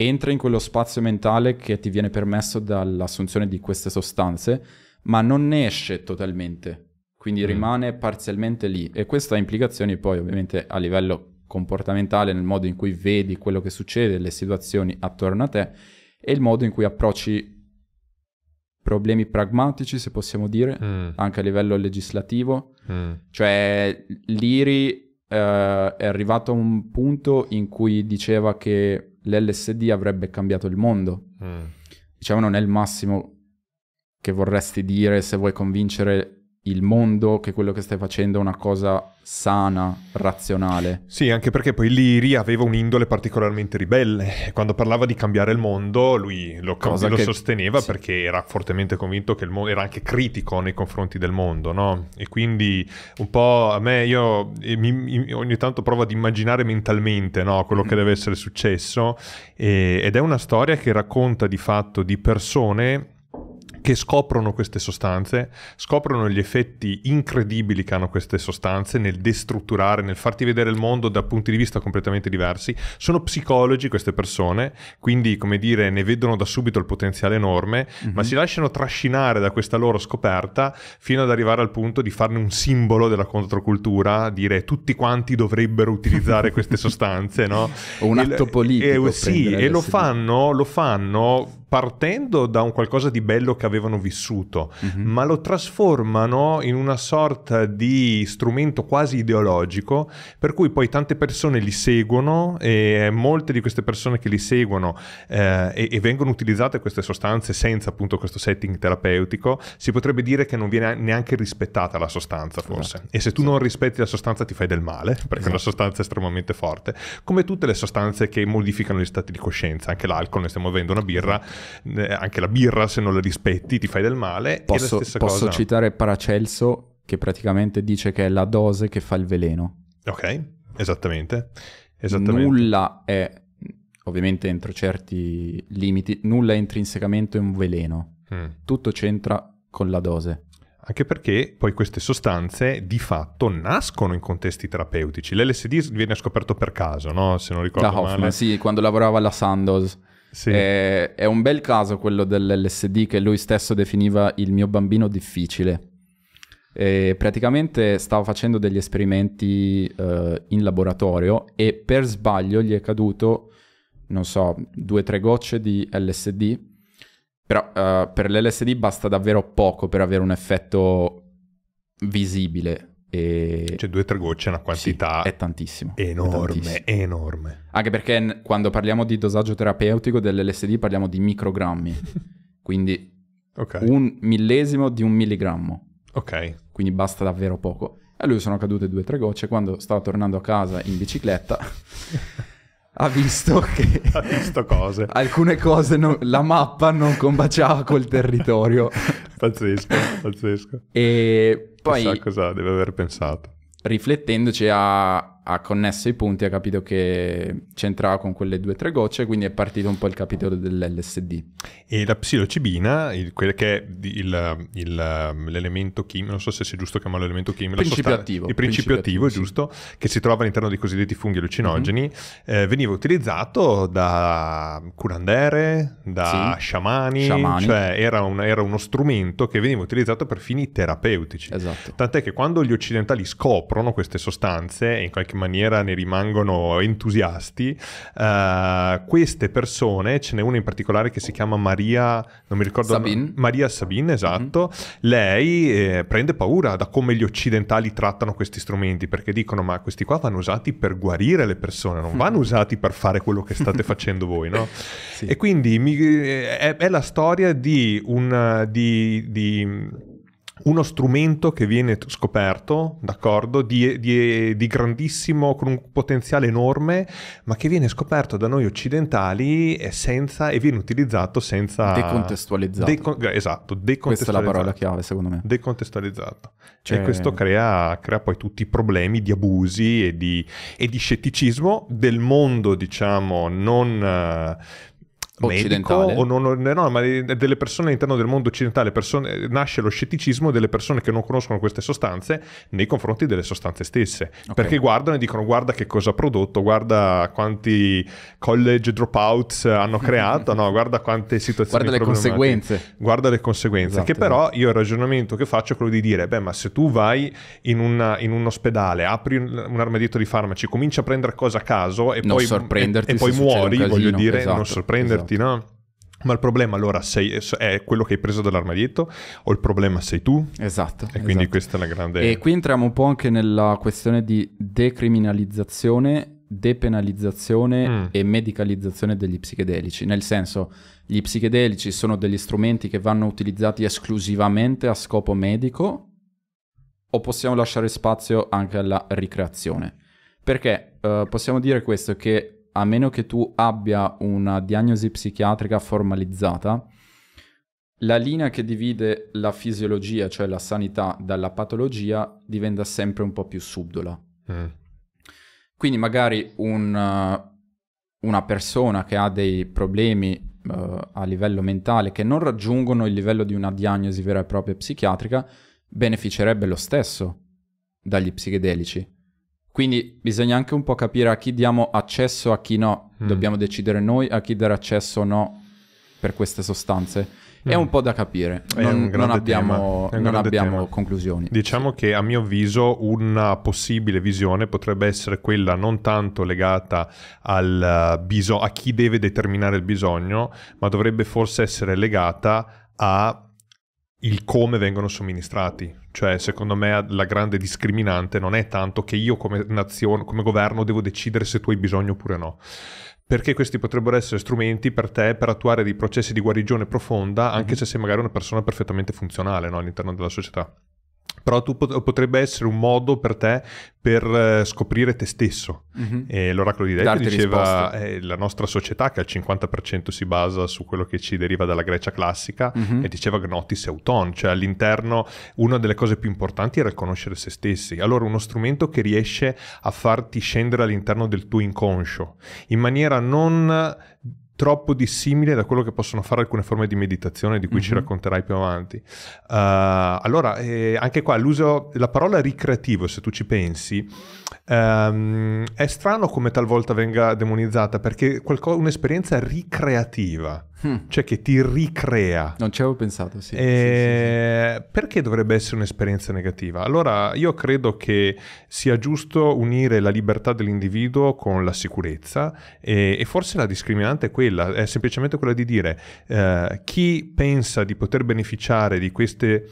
S2: entra in quello spazio mentale che ti viene permesso dall'assunzione di queste sostanze, ma non ne esce totalmente, quindi mm. rimane parzialmente lì e questo ha implicazioni poi ovviamente a livello comportamentale nel modo in cui vedi quello che succede, le situazioni attorno a te e il modo in cui approcci problemi pragmatici, se possiamo dire, mm. anche a livello legislativo. Mm. Cioè l'IRI eh, è arrivato a un punto in cui diceva che l'LSD avrebbe cambiato il mondo. Mm. Diciamo non è il massimo che vorresti dire se vuoi convincere il mondo che quello che stai facendo è una cosa sana,
S1: razionale. Sì, anche perché poi Liri aveva un'indole particolarmente ribelle. Quando parlava di cambiare il mondo, lui lo, cosa lo che... sosteneva sì. perché era fortemente convinto che il mondo era anche critico nei confronti del mondo, no? E quindi un po' a me io mi, ogni tanto provo ad immaginare mentalmente, no, quello che deve essere successo e, ed è una storia che racconta di fatto di persone che scoprono queste sostanze, scoprono gli effetti incredibili che hanno queste sostanze nel destrutturare, nel farti vedere il mondo da punti di vista completamente diversi. Sono psicologi queste persone, quindi come dire ne vedono da subito il potenziale enorme, mm-hmm. ma mhm. si lasciano trascinare da questa loro scoperta fino ad arrivare al punto di farne un simbolo della controcultura, dire tutti quanti dovrebbero utilizzare queste sostanze, no? O un atto il, politico. Eh, sì, e lo fanno, lo fanno partendo da un qualcosa di bello che avevano vissuto, mm-hmm. ma lo trasformano in una sorta di strumento quasi ideologico, per cui poi tante persone li seguono e molte di queste persone che li seguono eh, e, e, vengono utilizzate queste sostanze senza appunto questo setting terapeutico, si potrebbe dire che non viene neanche rispettata la sostanza forse. Esatto. E se tu esatto. non rispetti la sostanza ti fai del male, perché esatto. è una esatto. sostanza estremamente forte, come tutte le sostanze che modificano gli stati di coscienza, anche l'alcol, noi stiamo bevendo una birra esatto. Eh, anche la birra se non la rispetti ti fai del male. Posso, posso cosa...
S2: citare Paracelso che praticamente dice che è la dose che fa il veleno. Ok, esattamente. esattamente. Nulla è, ovviamente entro certi
S1: limiti, nulla è intrinsecamente un veleno. Mm. Tutto c'entra con la dose anche perché poi queste sostanze di fatto nascono in contesti terapeutici. L'LSD viene scoperto per caso, no? Se non ricordo da Hoffman, male. sì,
S2: quando lavorava alla Sandoz. Sì. È, eh, è un bel caso quello dell'LSD che lui stesso definiva il mio bambino difficile. E praticamente stava facendo degli esperimenti uh, in laboratorio e per sbaglio gli è caduto, non so, due o tre gocce di LSD. Però uh, per l'LSD basta davvero poco per avere un effetto visibile. E... Cioè due o tre gocce è una quantità... Sì, è tantissimo. Enorme, è enorme. Anche perché quando parliamo di dosaggio terapeutico dell'LSD parliamo di microgrammi. Quindi okay. un millesimo di un milligrammo. Ok. Quindi basta davvero poco. A lui sono cadute due o tre gocce quando stava tornando a casa in bicicletta. ha visto che ha visto cose. alcune cose non, la mappa non combaciava col territorio. pazzesco, pazzesco. E poi Chissà cosa deve aver pensato. Riflettendoci a, ha connesso i punti, ha capito che c'entrava con quelle due o tre gocce, quindi è partito un po' il capitolo
S1: dell'LSD. E la psilocibina, il, che è il, il, um, l'elemento chimico, non so se sia giusto chiamarlo elemento chimico, principio sostanza, attivo, il principio, principio attivo, attivo sì. giusto, che si trova all'interno dei cosiddetti funghi allucinogeni, mm-hmm. eh, veniva utilizzato da curandere, da sì. sciamani, sciamani, cioè era, un, era, uno strumento che veniva utilizzato per fini terapeutici. Esatto. Tant'è che quando gli occidentali scoprono queste sostanze in qualche maniera ne rimangono entusiasti. Uh, queste persone, ce n'è una in particolare che si chiama Maria, non mi ricordo. Sabine. Maria Sabine, esatto. Mm-hmm. Lei eh, prende paura da come gli occidentali trattano questi strumenti perché dicono: Ma questi qua vanno usati per guarire le persone, non vanno usati per fare quello che state facendo voi, no? sì. E quindi mi, eh, è, è, la storia di un. Di, di, uno strumento che viene scoperto, d'accordo, di, di, di, grandissimo, con un potenziale enorme, ma che viene scoperto da noi occidentali e, senza, e viene utilizzato senza... Decontestualizzato. De, eh, esatto, decontestualizzato. Questa è la parola chiave secondo me. Decontestualizzato. Cioè... E questo crea, crea, poi tutti i problemi di abusi e di, e di scetticismo del mondo, diciamo, non occidentale. o non, eh, no, ma delle persone all'interno del mondo occidentale persone, nasce lo scetticismo delle persone che non conoscono queste sostanze nei confronti delle sostanze stesse, okay. perché guardano e dicono guarda che cosa ha prodotto, guarda quanti college dropouts hanno creato, no, guarda quante situazioni Guarda le conseguenze. Guarda le conseguenze, esatto, che però esatto. io il ragionamento che faccio è quello di dire, beh, ma se tu vai in, una, in un ospedale, apri un, un armadietto di farmaci, cominci a prendere cose a caso e non poi, e, e poi muori, voglio dire, esatto, non sorprenderti mattina. Ma il problema allora sei, è quello che hai preso dall'armadietto o il problema sei tu? Esatto. E quindi esatto. questa è la grande... E qui entriamo un po' anche nella questione di
S2: decriminalizzazione, depenalizzazione mm. e medicalizzazione degli psichedelici. Nel senso, gli psichedelici sono degli strumenti che vanno utilizzati esclusivamente a scopo medico o possiamo lasciare spazio anche alla ricreazione? Perché uh, possiamo dire questo, che a meno che tu abbia una diagnosi psichiatrica formalizzata, la linea che divide la fisiologia, cioè la sanità, dalla patologia diventa sempre un po' più subdola. Mm. Quindi magari un, una persona che ha dei problemi uh, a livello mentale che non raggiungono il livello di una diagnosi vera e propria psichiatrica beneficerebbe lo stesso dagli psichedelici quindi bisogna anche un po' capire a chi diamo accesso, e a chi no. Mm. Dobbiamo decidere noi a chi dare accesso o no per queste sostanze.
S1: Mm. È un po' da capire, non, non, abbiamo, non abbiamo conclusioni. Diciamo sì. che a mio avviso una possibile visione potrebbe essere quella non tanto legata al eh, biso- a chi deve determinare il bisogno, ma dovrebbe forse essere legata a il come vengono somministrati. Cioè, secondo me la grande discriminante non è tanto che io come nazione, come governo devo decidere se tu hai bisogno oppure no. Perché questi potrebbero essere strumenti per te per attuare dei processi di guarigione profonda, anche mm-hmm. se sei magari una persona perfettamente funzionale no? all'interno della società però tu pot- potrebbe essere un modo per te per eh, scoprire te stesso. Mm-hmm. E l'oracolo di Delfi diceva eh, la nostra società che al 50% si basa su quello che ci deriva dalla Grecia classica mm-hmm. e diceva Gnotis e Auton, cioè all'interno una delle cose più importanti era il conoscere se stessi. Allora uno strumento che riesce a farti scendere all'interno del tuo inconscio in maniera non troppo dissimile da quello che possono fare alcune forme di meditazione di cui mm-hmm. ci mhm. racconterai più avanti. Uh, allora, eh, anche qua l'uso, la parola ricreativo, se tu ci pensi, Um, è strano come talvolta venga demonizzata perché qualco- un'esperienza ricreativa, hmm. cioè che ti ricrea. Non ci avevo pensato, sì. E... Eh, sì, sì, sì. Perché dovrebbe essere un'esperienza negativa? Allora, io credo che sia giusto unire la libertà dell'individuo con la sicurezza e, e forse la discriminante è quella, è semplicemente quella di dire eh, chi pensa di poter beneficiare di queste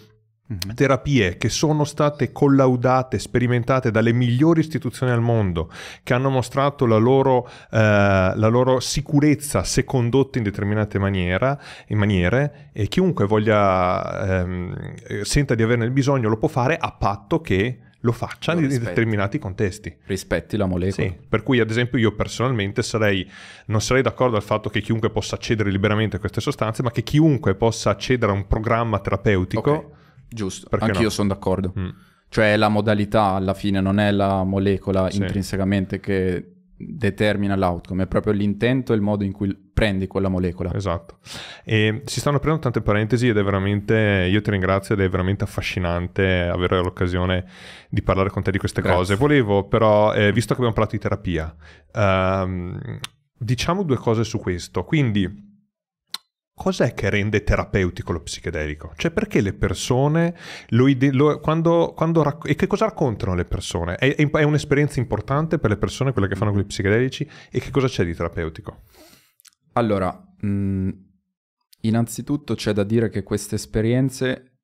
S1: Mm-hmm. Terapie che sono state collaudate, sperimentate dalle migliori istituzioni al mondo, che hanno mostrato la loro, eh, la loro sicurezza se condotte in determinate maniera, in maniere, e chiunque voglia, ehm, senta di averne bisogno lo può fare a patto che lo faccia lo in determinati contesti. Rispetti la molecola. Sì, per cui ad esempio io personalmente sarei, non sarei d'accordo al fatto che chiunque possa accedere liberamente a queste sostanze, ma che chiunque possa accedere a un programma terapeutico okay. Giusto, Perché anch'io no? sono d'accordo. Mm. Cioè la modalità alla fine non è la molecola sì. intrinsecamente
S2: che determina l'outcome, è proprio l'intento e il modo in cui prendi quella molecola.
S1: Esatto. E si stanno aprendo tante parentesi ed è veramente, io ti ringrazio ed è veramente affascinante avere l'occasione di parlare con te di queste Grazie. cose. Volevo però, eh, visto che abbiamo parlato di terapia, ehm, diciamo due cose su questo. Quindi cos'è che rende terapeutico lo psichedelico? Cioè perché le persone lo ide- lo, quando, quando racc- e che cosa raccontano le persone? È, è, un'esperienza importante per le persone quella che fanno con i psichedelici e che cosa c'è di terapeutico? Allora, mh,
S2: mhmm, innanzitutto c'è da dire che queste esperienze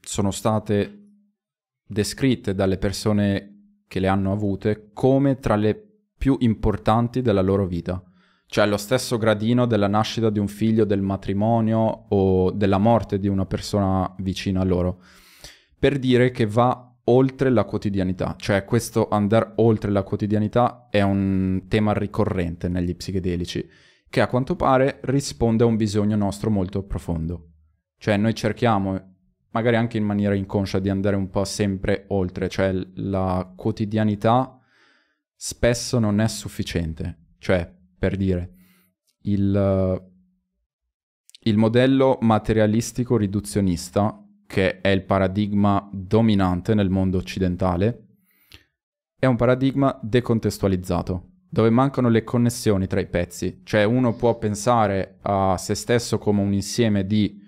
S2: sono state descritte dalle persone che le hanno avute come tra le più importanti della loro vita cioè lo stesso gradino della nascita di un figlio, del matrimonio o della morte di una persona vicina a loro, per dire che va oltre la quotidianità, cioè questo andare oltre la quotidianità è un tema ricorrente negli psichedelici, che a quanto pare risponde a un bisogno nostro molto profondo. Cioè noi cerchiamo, magari anche in maniera inconscia, di andare un po' sempre oltre, cioè la quotidianità spesso non è sufficiente, cioè per dire, il, il modello materialistico riduzionista, che è il paradigma dominante nel mondo occidentale, è un paradigma decontestualizzato, dove mancano le connessioni tra i pezzi, cioè uno può pensare a se stesso come un insieme di,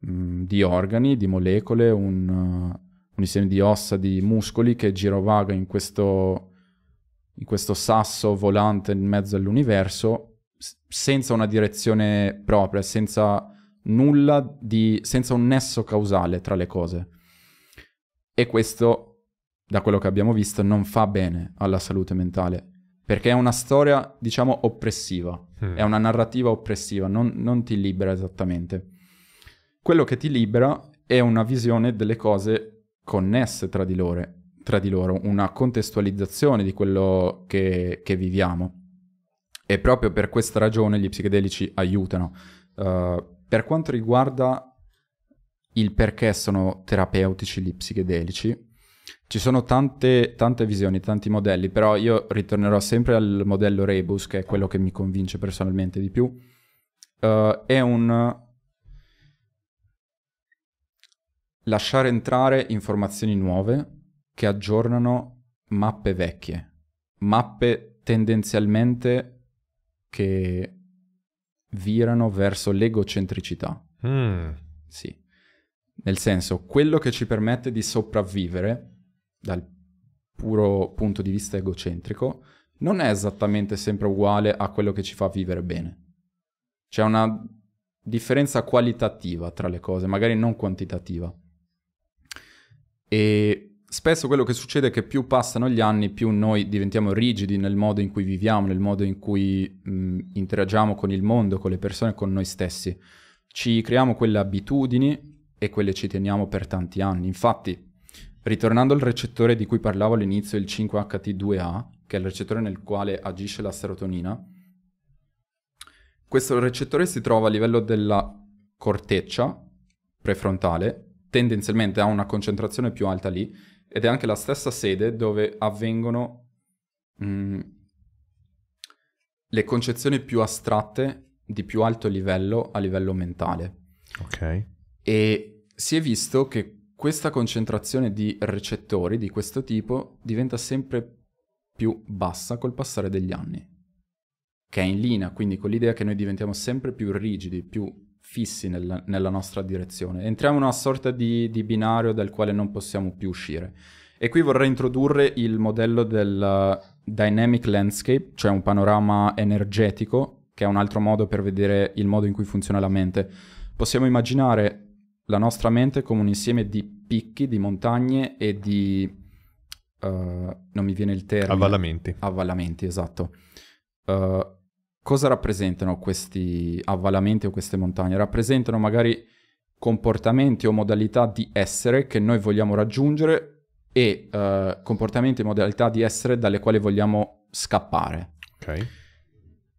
S2: mh, mm, di organi, di molecole, un, uh, un insieme di ossa, di muscoli che girovaga in questo in questo sasso volante in mezzo all'universo senza una direzione propria, senza nulla di senza un nesso causale tra le cose. E questo, da quello che abbiamo visto, non fa bene alla salute mentale, perché è una storia, diciamo, oppressiva, mm. è una narrativa oppressiva, non, non ti libera esattamente. Quello che ti libera è una visione delle cose connesse tra di loro tra di loro una contestualizzazione di quello che, che viviamo. E proprio per questa ragione gli psichedelici aiutano. Uh, per quanto riguarda il perché sono terapeutici gli psichedelici, ci sono tante, tante visioni, tanti modelli, però io ritornerò sempre al modello Rebus, che è quello che mi convince personalmente di più. Uh, è un lasciare entrare informazioni nuove che aggiornano mappe vecchie, mappe tendenzialmente che virano verso l'egocentricità. Mm. Sì. Nel senso, quello che ci permette di sopravvivere dal puro punto di vista egocentrico non è esattamente sempre uguale a quello che ci fa vivere bene. C'è una differenza qualitativa tra le cose, magari non quantitativa. E spesso quello che succede è che più passano gli anni, più noi diventiamo rigidi nel modo in cui viviamo, nel modo in cui mh, mm, interagiamo con il mondo, con le persone, con noi stessi. Ci creiamo quelle abitudini e quelle ci teniamo per tanti anni. Infatti, ritornando al recettore di cui parlavo all'inizio, il 5-HT2A, che è il recettore nel quale agisce la serotonina, questo recettore si trova a livello della corteccia prefrontale, tendenzialmente ha una concentrazione più alta lì, ed è anche la stessa sede dove avvengono mh, mm, le concezioni più astratte di più alto livello a livello mentale. Ok. E si è visto che questa concentrazione di recettori di questo tipo diventa sempre più bassa col passare degli anni, che è in linea quindi con l'idea che noi diventiamo sempre più rigidi, più fissi nel, nella nostra direzione. Entriamo in una sorta di, di, binario dal quale non possiamo più uscire. E qui vorrei introdurre il modello del uh, dynamic landscape, cioè un panorama energetico, che è un altro modo per vedere il modo in cui funziona la mente. Possiamo immaginare la nostra mente come un insieme di picchi, di montagne e di... Uh, non mi viene il termine. Avvallamenti. Avvallamenti, esatto. Uh, Cosa rappresentano questi avvalamenti o queste montagne? Rappresentano magari comportamenti o modalità di essere che noi vogliamo raggiungere e uh, comportamenti e modalità di essere dalle quali vogliamo scappare. Okay.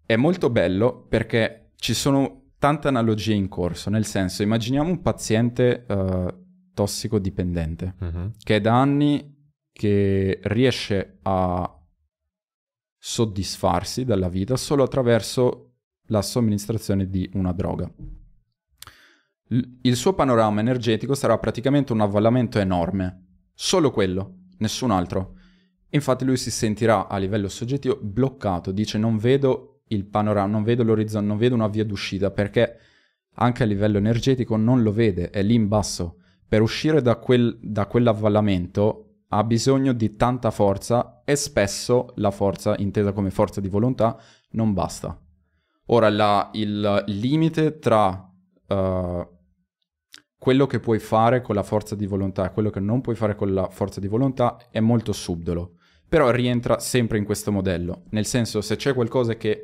S2: È molto bello perché ci sono tante analogie in corso, nel senso immaginiamo un paziente uh, tossicodipendente uh-huh. che è da anni che riesce a soddisfarsi della vita solo attraverso la somministrazione di una droga. Il suo panorama energetico sarà praticamente un avvallamento enorme, solo quello, nessun altro. Infatti lui si sentirà a livello soggettivo bloccato, dice non vedo il panorama, non vedo l'orizzonte, non vedo una via d'uscita perché anche a livello energetico non lo vede, è lì in basso. Per uscire da, quel, da quell'avvallamento ha bisogno di tanta forza e spesso la forza, intesa come forza di volontà, non basta. Ora, la, il limite tra uh, quello che puoi fare con la forza di volontà e quello che non puoi fare con la forza di volontà è molto subdolo, però rientra sempre in questo modello, nel senso se c'è qualcosa che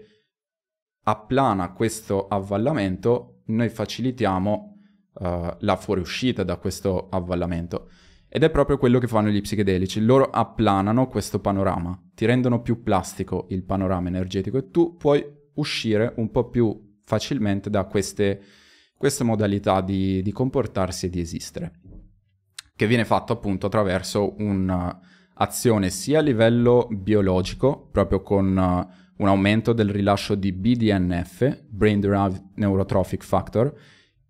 S2: applana questo avvallamento, noi facilitiamo uh, la fuoriuscita da questo avvallamento. Ed è proprio quello che fanno gli psichedelici, loro applanano questo panorama, ti rendono più plastico il panorama energetico e tu puoi uscire un po' più facilmente da queste, queste modalità di, di, comportarsi e di esistere, che viene fatto appunto attraverso un'azione sia a livello biologico, proprio con uh, un aumento del rilascio di BDNF, Brain Derived Neurotrophic Factor,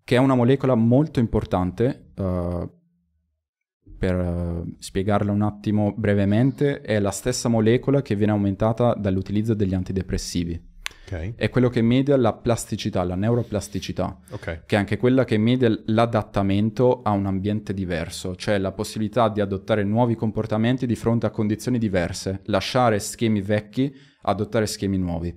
S2: che è una molecola molto importante uh, per eh, spiegarla un attimo brevemente, è la stessa molecola che viene aumentata dall'utilizzo degli antidepressivi. Okay. È quello che media la plasticità, la neuroplasticità, okay. che è anche quella che media l'adattamento a un ambiente diverso, cioè la possibilità di adottare nuovi comportamenti di fronte a condizioni diverse, lasciare schemi vecchi, adottare schemi nuovi.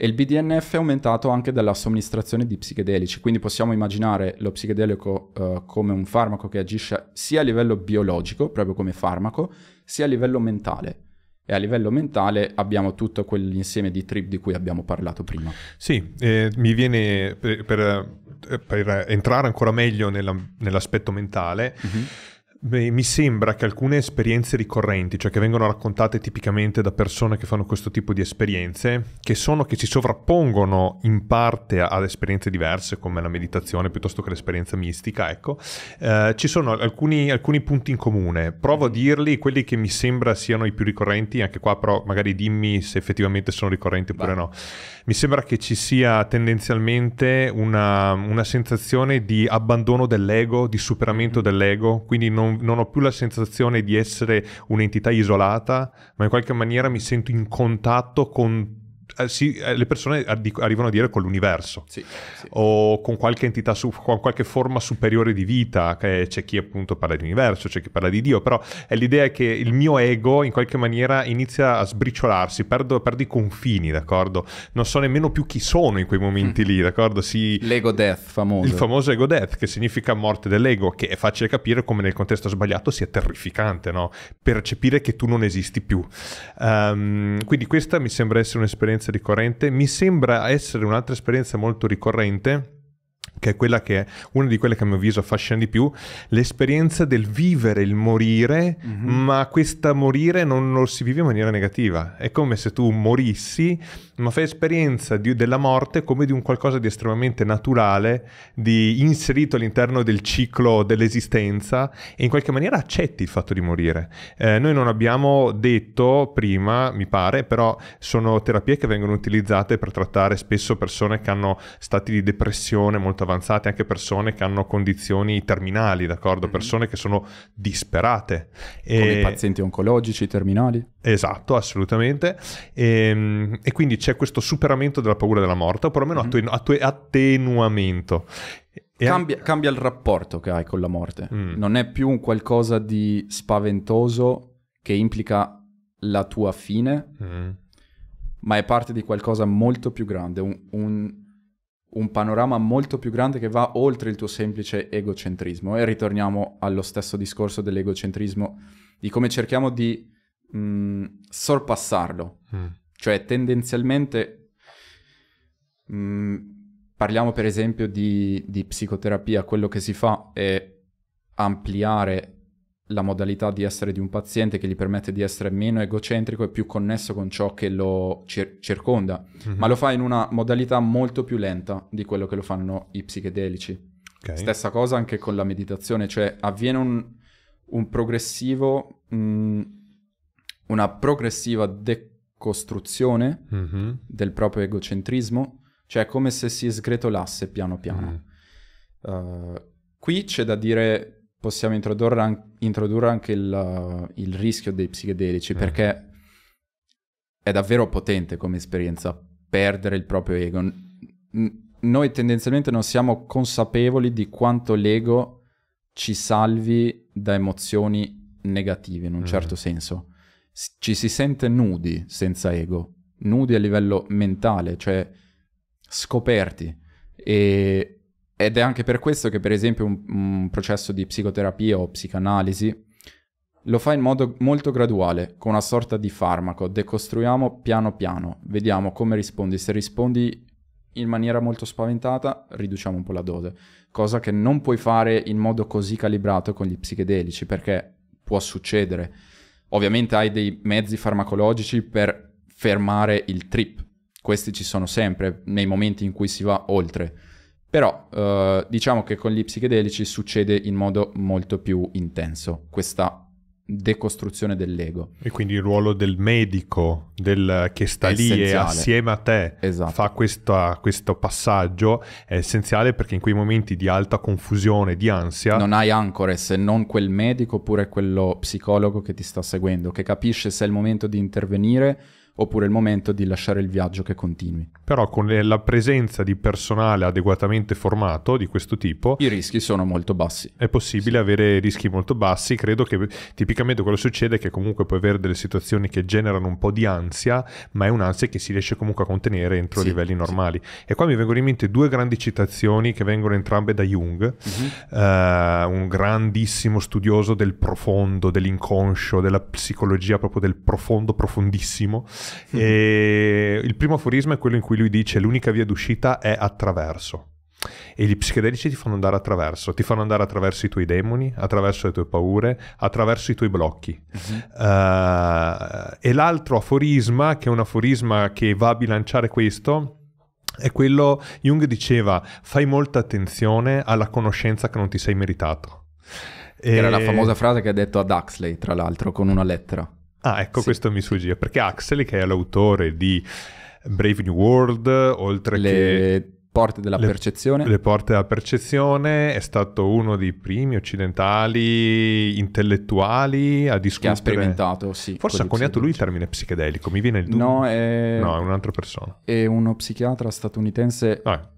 S2: E il BDNF è aumentato anche dalla somministrazione di psichedelici, quindi possiamo immaginare lo psichedelico uh, come un farmaco che agisce sia a livello biologico, proprio come farmaco, sia a livello mentale e a livello mentale abbiamo tutto quell'insieme di trip di cui abbiamo parlato prima.
S1: Sì, eh, mi viene per, per, per, entrare ancora meglio nella, nell'aspetto mentale. Mm-hmm mi sembra che alcune esperienze ricorrenti, cioè che vengono raccontate tipicamente da persone che fanno questo tipo di esperienze, che sono che si sovrappongono in parte ad esperienze diverse come la meditazione piuttosto che l'esperienza mistica, ecco, eh, ci sono alcuni, alcuni, punti in comune. Provo a dirli quelli che mi sembra siano i più ricorrenti, anche qua però magari dimmi se effettivamente sono ricorrenti oppure Va. no mi sembra che ci sia tendenzialmente una, una sensazione di abbandono dell'ego, di superamento mhm. dell'ego, quindi non, non, ho più la sensazione di essere un'entità isolata, ma in qualche maniera mi sento in contatto con eh, eh, le persone arrivano a dire con l'universo sì, sì. o con qualche entità, su- con qualche forma superiore di vita, c'è chi appunto parla di universo, c'è chi parla di Dio, però è l'idea che il mio ego in qualche maniera inizia a sbriciolarsi, perdo, perdo i confini, d'accordo? Non so nemmeno più chi sono in quei momenti mm. lì, d'accordo? Si... L'ego death famoso. Il famoso ego death, che significa morte dell'ego, che è facile capire come nel contesto sbagliato sia terrificante, no? Percepire che tu non esisti più. Um, quindi questa mi sembra essere un'esperienza esperienza ricorrente, mi sembra essere un'altra esperienza molto ricorrente che è quella che è una di quelle che a mio avviso affascina di più, l'esperienza del vivere il morire, mm-hmm. ma questa morire non lo si vive in maniera negativa. È come se tu morissi, ma fai esperienza di, della morte come di un qualcosa di estremamente naturale, di inserito all'interno del ciclo dell'esistenza e in qualche maniera accetti il fatto di morire. Eh, noi non abbiamo detto prima, mi pare, però sono terapie che vengono utilizzate per trattare spesso persone che hanno stati di depressione molto avanzate, anche persone che hanno condizioni terminali, d'accordo? Mm-hmm. Persone che sono disperate. Come e... i pazienti oncologici terminali. Esatto, assolutamente. E, ehm, e, quindi c'è questo superamento della paura della morte, o perlomeno mm-hmm. attenu- attenuamento. Cambia,
S2: anche... cambia, il rapporto che hai con la morte. Mm. Non è più un qualcosa di spaventoso che implica la tua fine, mm. ma è parte di qualcosa molto più grande, un, un un panorama molto più grande che va oltre il tuo semplice egocentrismo. E ritorniamo allo stesso discorso dell'egocentrismo, di come cerchiamo di mh, mm, sorpassarlo. Mm. Cioè, tendenzialmente, mh, mm, parliamo per esempio di, di psicoterapia, quello che si fa è ampliare la modalità di essere di un paziente che gli permette di essere meno egocentrico e più connesso con ciò che lo cer- circonda, mm-hmm. ma lo fa in una modalità molto più lenta di quello che lo fanno i psichedelici. Okay. Stessa cosa anche con la meditazione, cioè avviene un, un progressivo, mh, mm, una progressiva decostruzione mm-hmm. del proprio egocentrismo, cioè è come se si sgretolasse piano piano. Mm. Uh, qui c'è da dire possiamo introdurre, an- introdurre anche il, il, rischio dei psichedelici, mm. perché è davvero potente come esperienza perdere il proprio ego. N- noi tendenzialmente non siamo consapevoli di quanto l'ego ci salvi da emozioni negative in un mm. certo senso. S- ci si sente nudi senza ego, nudi a livello mentale, cioè scoperti. E ed è anche per questo che, per esempio, un, un, processo di psicoterapia o psicanalisi lo fa in modo molto graduale, con una sorta di farmaco. Decostruiamo piano piano, vediamo come rispondi. Se rispondi in maniera molto spaventata, riduciamo un po' la dose. Cosa che non puoi fare in modo così calibrato con gli psichedelici, perché può succedere. Ovviamente hai dei mezzi farmacologici per fermare il trip. Questi ci sono sempre nei momenti in cui si va oltre però eh, diciamo che con gli psichedelici succede in modo molto più intenso questa decostruzione dell'ego.
S1: E quindi il ruolo del medico del, che sta lì e assieme a te esatto. fa questa, questo passaggio è essenziale perché in quei momenti di alta confusione, di ansia... Non hai ancore se
S2: non quel medico oppure quello psicologo che ti sta seguendo, che capisce se è il momento di intervenire oppure è il momento di lasciare il viaggio che continui.
S1: Però con eh, la presenza di personale adeguatamente formato di questo tipo... I rischi sono molto bassi. È possibile sì. avere rischi molto bassi, credo che tipicamente quello succede è che comunque puoi avere delle situazioni che generano un po' di ansia, ma è un'ansia che si riesce comunque a contenere entro sì, livelli normali. Sì. E qua mi vengono in mente due grandi citazioni che vengono entrambe da Jung, uh-huh. uh, un grandissimo studioso del profondo, dell'inconscio, della psicologia proprio del profondo, profondissimo. E il primo aforisma è quello in cui lui dice l'unica via d'uscita è attraverso. E gli psichedelici ti fanno andare attraverso, ti fanno andare attraverso i tuoi demoni, attraverso le tue paure, attraverso i tuoi blocchi. Uh-huh. Uh, e l'altro aforisma, che è un aforisma che va a bilanciare questo, è quello, Jung diceva, fai molta attenzione alla conoscenza che non ti sei meritato. Era e... la famosa frase
S2: che ha detto ad Huxley, tra l'altro, con una lettera.
S1: Ah, ecco, sì. questo mi sfuggiva, perché Axel, che è l'autore di Brave New World, oltre le... che porte della le, percezione. Le porte della percezione è stato uno dei primi occidentali intellettuali a discutere. Che ha sperimentato, sì. Forse ha coniato lui il termine psichedelico, mi viene il dubbio. No, è... No, è un'altra persona.
S2: È uno psichiatra statunitense... Ah.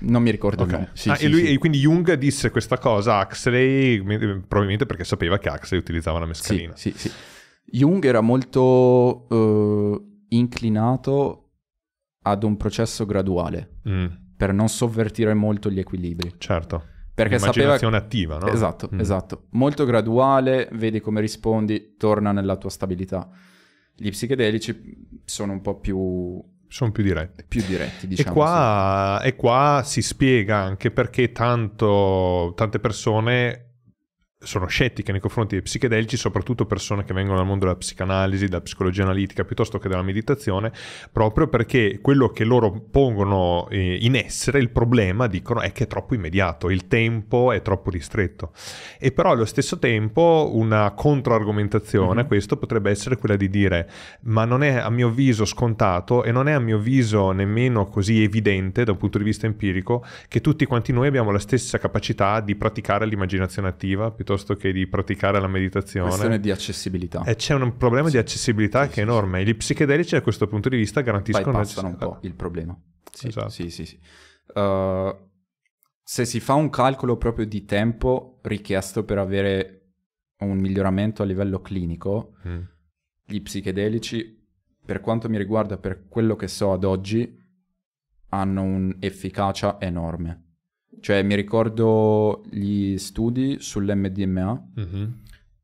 S2: Non mi ricordo okay. Sì, ah, sì, e lui,
S1: sì. quindi Jung disse questa cosa a Huxley, probabilmente perché sapeva che Huxley utilizzava la mescalina. Sì, sì, sì. Jung era molto
S2: eh, inclinato ad un processo graduale mm. per non sovvertire molto gli equilibri. Certo. Perché sapeva... attiva, no? Esatto, mm. esatto. Molto graduale, vedi come rispondi, torna nella tua stabilità. Gli psichedelici sono un po' più sono più diretti. Più diretti, diciamo. E
S1: qua, e qua si spiega anche perché tanto, tante persone sono scettiche nei confronti dei psichedelici, soprattutto persone che vengono dal mondo della psicanalisi, della psicologia analitica piuttosto che della meditazione, proprio perché quello che loro pongono eh, in essere, il problema, dicono, è che è troppo immediato, il tempo è troppo ristretto. E però allo stesso tempo una controargomentazione mm-hmm. a questo potrebbe essere quella di dire, ma non è a mio avviso scontato e non è a mio avviso nemmeno così evidente da un punto di vista empirico che tutti quanti noi abbiamo la stessa capacità di praticare l'immaginazione attiva, piuttosto piuttosto che di praticare la meditazione. Questione di accessibilità. E eh, c'è un problema sì. di accessibilità sì, che sì, è enorme. Gli psichedelici da questo punto di vista garantiscono... Bypassano un po' il problema. Sì, esatto. sì, sì.
S2: Uh, se si fa un calcolo proprio di tempo richiesto per avere un miglioramento a livello clinico, mm. gli psichedelici, per quanto mi riguarda, per quello che so ad oggi, hanno un'efficacia enorme. Cioè mi ricordo gli studi sull'MDMA mm-hmm.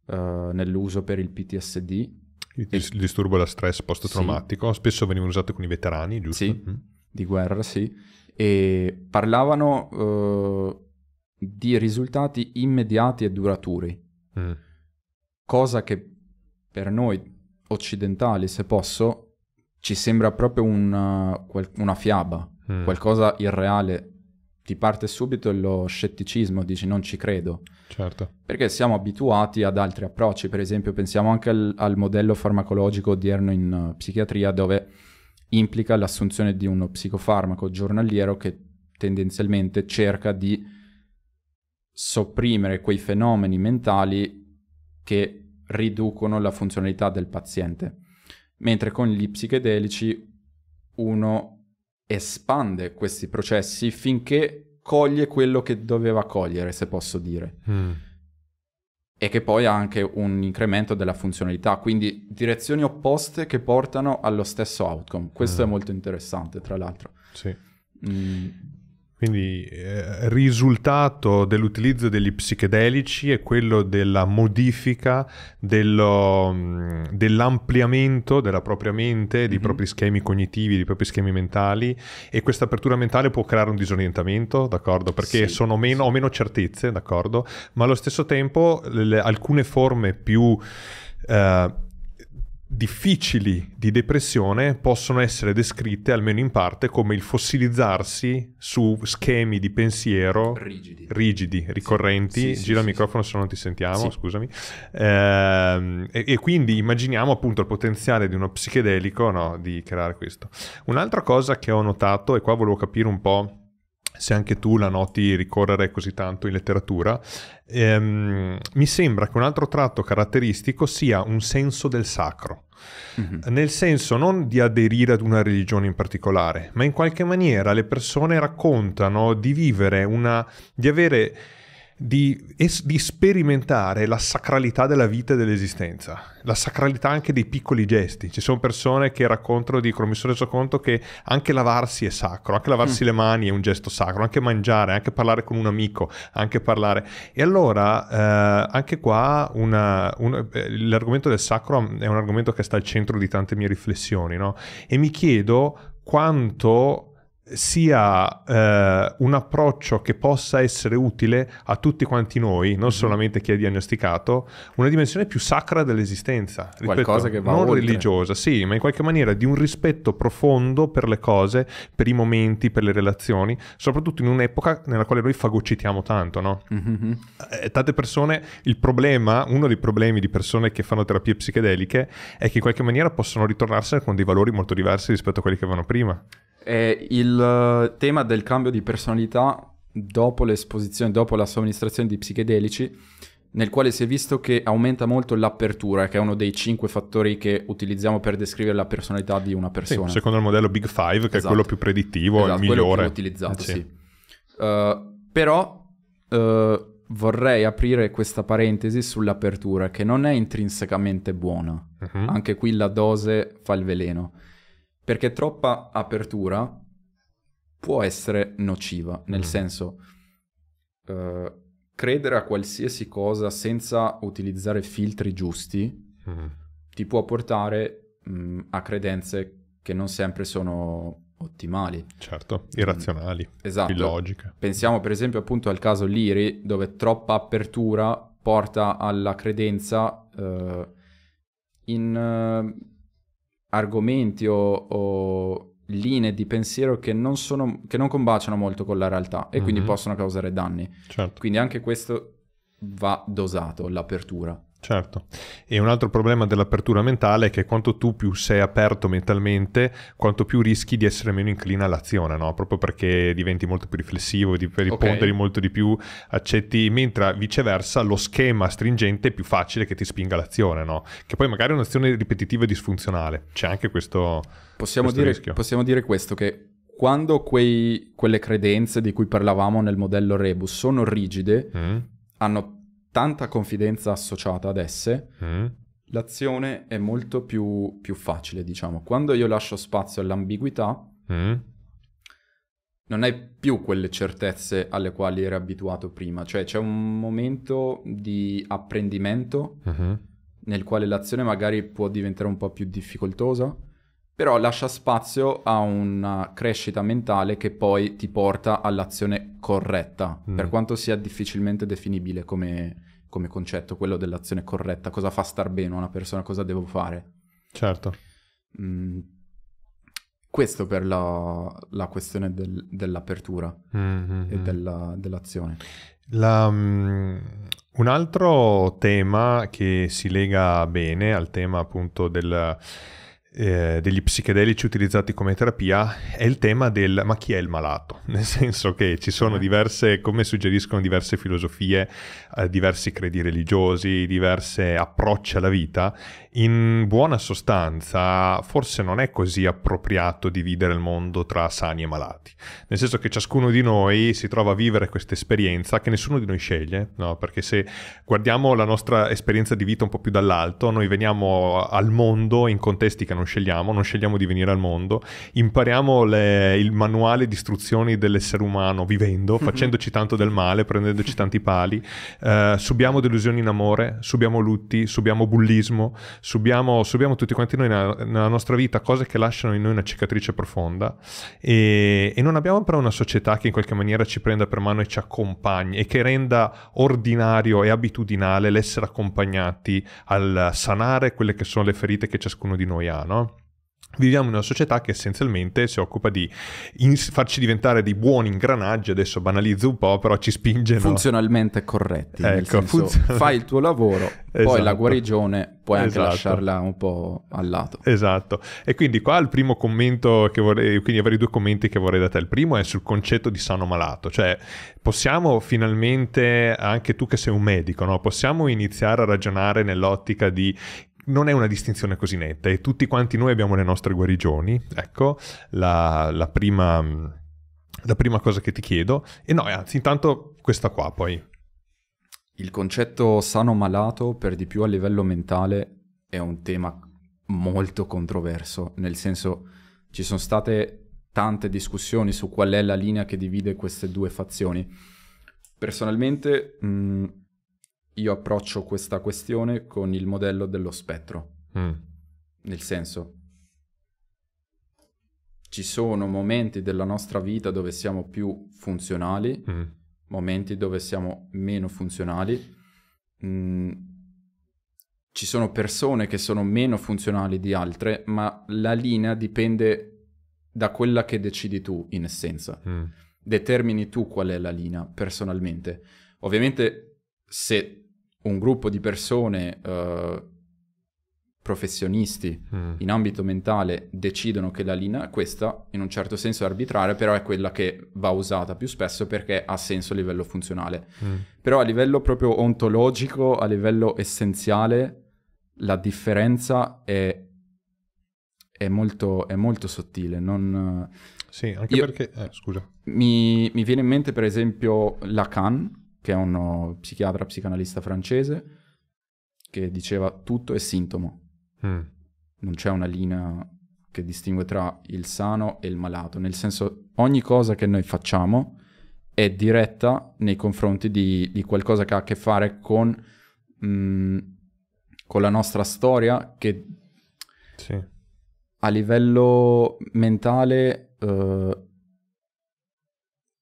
S1: uh, eh, nell'uso per il PTSD. Il e... disturbo da stress post-traumatico, sì. spesso venivano usati con i veterani, giusto? Sì, mm. di guerra, sì. E
S2: parlavano uh, di risultati immediati e duraturi. Mm. Cosa che per noi occidentali, se posso, ci sembra proprio una, una fiaba, mm. qualcosa irreale ti parte subito lo scetticismo, dici non ci credo. Certo. Perché siamo abituati ad altri approcci, per esempio pensiamo anche al, al modello farmacologico odierno in uh, psichiatria dove implica l'assunzione di uno psicofarmaco giornaliero che tendenzialmente cerca di sopprimere quei fenomeni mentali che riducono la funzionalità del paziente. Mentre con gli psichedelici uno espande questi processi finché coglie quello che doveva cogliere, se posso dire. Mm. E che poi ha anche un incremento della funzionalità, quindi direzioni opposte che portano allo stesso outcome. Questo mm. è molto interessante, tra l'altro. Sì. Mm.
S1: Quindi eh, risultato dell'utilizzo degli psichedelici è quello della modifica, dello, dell'ampliamento della propria mente, dei mm-hmm. propri schemi cognitivi, dei propri schemi mentali e questa apertura mentale può creare un disorientamento, d'accordo? Perché sì, meno, sì. ho meno certezze, d'accordo? Ma allo stesso tempo le, alcune forme più... Eh, difficili di depressione possono essere descritte, almeno in parte, come il fossilizzarsi su schemi di pensiero rigidi, rigidi ricorrenti. Sì, sì, Gira sì, il microfono se non ti sentiamo, scusami. Ehm, e, e, quindi immaginiamo appunto il potenziale di uno psichedelico no, di creare questo. Un'altra cosa che ho notato, e qua volevo capire un po' se anche tu la noti ricorrere così tanto in letteratura, ehm, mi sembra che un altro tratto caratteristico sia un senso del sacro. Mm-hmm. Nel senso non di aderire ad una religione in particolare, ma in qualche maniera le persone raccontano di vivere una, di avere di, es- di, sperimentare la sacralità della vita e dell'esistenza, la sacralità anche dei piccoli gesti. Ci sono persone che raccontano, dicono, mi sono reso conto che anche lavarsi è sacro, anche lavarsi mm. le mani è un gesto sacro, anche mangiare, anche parlare con un amico, anche parlare. E allora, eh, anche qua, una, una, eh, l'argomento del sacro è un argomento che sta al centro di tante mie riflessioni, no? E mi chiedo quanto sia eh, un approccio che possa essere utile a tutti quanti noi, non mhm. solamente chi è diagnosticato, una dimensione più sacra dell'esistenza, ripeto, qualcosa che va non oltre. religiosa, sì, ma in qualche maniera di un rispetto profondo per le cose, per i momenti, per le relazioni, soprattutto in un'epoca nella quale noi fagocitiamo tanto, no? Mm-hmm. Eh, tante persone, il problema, uno dei problemi di persone che fanno terapie psichedeliche è che in qualche maniera possono ritornarsene con dei valori molto diversi rispetto a quelli che avevano prima.
S2: Eh, il il eh, tema del cambio di personalità dopo l'esposizione, dopo la somministrazione di psichedelici, nel quale si è visto che aumenta molto l'apertura, che è uno dei cinque fattori che utilizziamo per descrivere la personalità di una persona. Sì, secondo il modello Big Five, che esatto. è quello più predittivo, esatto, il migliore. Più utilizzato, eh, sì. sì. Uh, però uh, vorrei aprire questa parentesi sull'apertura, che non è intrinsecamente buona. Uh-huh. Anche qui la dose fa il veleno. Perché troppa apertura può essere nociva, nel mm. senso uh, credere a qualsiasi cosa senza utilizzare filtri giusti mm. ti può portare mh, mm, a credenze che non sempre sono ottimali. Certo, mm. irrazionali, esatto. illogiche. Pensiamo per esempio appunto al caso Liri, dove troppa apertura porta alla credenza uh, in uh, argomenti o, o linee di pensiero che non, sono, che non combaciano molto con la realtà e mm-hmm. quindi mhm. possono causare danni. Certo. Quindi anche questo va dosato, l'apertura.
S1: Certo, e un altro problema dell'apertura mentale è che quanto tu più sei aperto mentalmente, quanto più rischi di essere meno inclina all'azione, no? proprio perché diventi molto più riflessivo, di, riponderi okay. molto di più, accetti, mentre viceversa lo schema stringente è più facile che ti spinga all'azione, no? che poi magari è un'azione ripetitiva e disfunzionale, c'è anche questo, possiamo questo dire, rischio. Possiamo dire questo, che quando quei,
S2: quelle credenze di cui parlavamo nel modello Rebus sono rigide, mm. hanno tanta confidenza associata ad esse, mm. l'azione è molto più, più, facile, diciamo. Quando io lascio spazio all'ambiguità, mm. non hai più quelle certezze alle quali eri abituato prima. Cioè c'è un momento di apprendimento mm-hmm. nel quale l'azione magari può diventare un po' più difficoltosa, però lascia spazio a una crescita mentale che poi ti porta all'azione corretta, mm. per quanto sia difficilmente definibile come, come concetto, quello dell'azione corretta, cosa fa star bene una persona, cosa devo fare. Certo. Mm, questo per la, la questione del, dell'apertura mm-hmm. e della, dell'azione.
S1: La, um, un altro tema che si lega bene al tema appunto del eh, degli psichedelici utilizzati come terapia è il tema del ma chi è il malato? Nel senso che ci sono diverse, come suggeriscono diverse filosofie, eh, diversi credi religiosi, diversi approcci alla vita in buona sostanza forse non è così appropriato dividere il mondo tra sani e malati, nel senso che ciascuno di noi si trova a vivere questa esperienza che nessuno di noi sceglie, no? perché se guardiamo la nostra esperienza di vita un po' più dall'alto, noi veniamo al mondo in contesti che non scegliamo, non scegliamo di venire al mondo, impariamo le, il manuale di istruzioni dell'essere umano vivendo, mhm. facendoci tanto del male, prendendoci tanti pali, eh, subiamo delusioni in amore, subiamo lutti, subiamo bullismo, subiamo, subiamo tutti quanti noi nella, nella, nostra vita cose che lasciano in noi una cicatrice profonda e, e, non abbiamo però una società che in qualche maniera ci prenda per mano e ci accompagni e che renda ordinario e abitudinale l'essere accompagnati al sanare quelle che sono le ferite che ciascuno di noi ha, no? Viviamo in una società che essenzialmente si occupa di ins- farci diventare dei buoni ingranaggi, adesso banalizzo un po', però ci spinge. Funzionalmente corretti. Ecco, senso, funzion- fai il tuo lavoro, esatto. poi la esatto. guarigione puoi esatto. anche lasciarla un po' al lato. Esatto. E quindi qua il primo commento che vorrei, quindi avrei due commenti che vorrei da te. Il primo è sul concetto di sano malato, cioè possiamo finalmente, anche tu che sei un medico, no? possiamo iniziare a ragionare nell'ottica di non è una distinzione così netta e tutti quanti noi abbiamo le nostre guarigioni. Ecco, la, la, prima, la prima cosa che ti chiedo. E no, anzi, intanto questa qua poi. Il concetto
S2: sano-malato, per di più a livello mentale, è un tema molto controverso, nel senso ci sono state tante discussioni su qual è la linea che divide queste due fazioni. Personalmente mh, mm, io approccio questa questione con il modello dello spettro. Mm. Nel senso, ci sono momenti della nostra vita dove siamo più funzionali, mm. momenti dove siamo meno funzionali. Mm. Ci sono persone che sono meno funzionali di altre, ma la linea dipende da quella che decidi tu, in essenza. Mm. Determini tu qual è la linea, personalmente. Ovviamente, se un gruppo di persone eh, professionisti mm. in ambito mentale decidono che la linea questa, in un certo senso è arbitraria, però è quella che va usata più spesso perché ha senso a livello funzionale. Mm. Però a livello proprio ontologico, a livello essenziale, la differenza è, è, molto, è molto, sottile. Non... Sì, anche Io... perché... Eh, scusa. Mi, mi viene in mente per esempio Lacan, che è uno eh, psichiatra, psicanalista francese, che diceva tutto è sintomo. Mm. Non c'è una linea che distingue tra il sano e il malato, nel senso ogni cosa che noi facciamo è diretta nei confronti di, di qualcosa che ha a che fare con, mh, mm, con la nostra storia che sì. a livello mentale uh,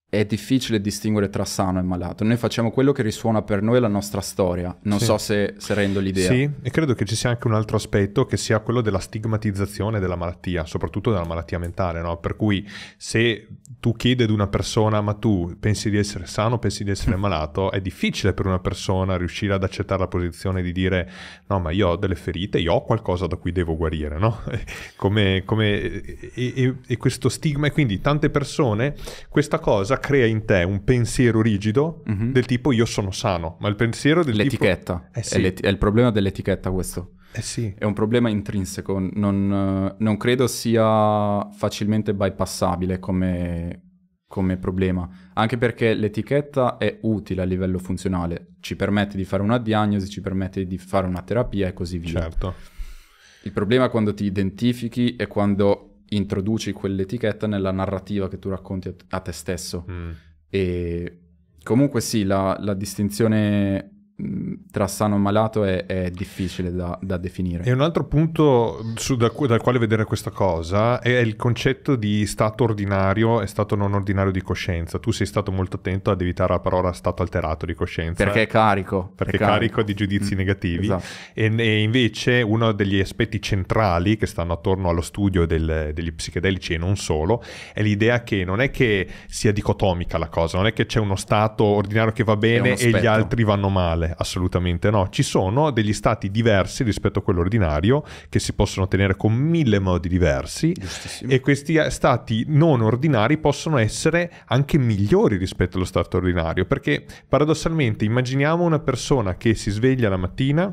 S2: è difficile distinguere tra sano e malato. Noi facciamo quello che risuona per noi la nostra storia. Non sì. so se, se, rendo l'idea. Sì,
S1: e credo che ci sia anche un altro aspetto che sia quello della stigmatizzazione della malattia, soprattutto della malattia mentale, no? Per cui se tu chiedi ad una persona ma tu pensi di essere sano, pensi di essere malato, è difficile per una persona riuscire ad accettare la posizione di dire no, ma io ho delle ferite, io ho qualcosa da cui devo guarire, no? come, come, e, e, e questo stigma e quindi tante persone questa cosa crea in te un pensiero rigido mm-hmm. del tipo io sono sano, ma il pensiero del L'etichetta. Tipo... Eh
S2: sì. è, l'et- è il problema dell'etichetta questo. Eh sì. È un problema intrinseco, non, non credo sia facilmente bypassabile come, come, problema, anche perché l'etichetta è utile a livello funzionale, ci permette di fare una diagnosi, ci permette di fare una terapia e così via. Certo. Il problema quando ti identifichi è quando introduci quell'etichetta nella narrativa che tu racconti a te stesso. Mm. E comunque sì, la, la distinzione tra sano e malato è, è difficile da, da, definire. E
S1: un altro punto su, da, dal quale vedere questa cosa è il concetto di stato ordinario e stato non ordinario di coscienza. Tu sei stato molto attento ad evitare la parola stato alterato di coscienza. Perché è carico. Perché è carico, carico di giudizi mm, negativi. Esatto. E, e, invece uno degli aspetti centrali che stanno attorno allo studio del, degli psichedelici e non solo è l'idea che non è che sia dicotomica la cosa, non è che c'è uno stato ordinario che va bene e gli altri vanno male male, assolutamente no. Ci sono degli stati diversi rispetto a quello ordinario che si possono tenere con mille modi diversi e questi eh, stati non ordinari possono essere anche migliori rispetto allo stato ordinario perché paradossalmente immaginiamo una persona che si sveglia la mattina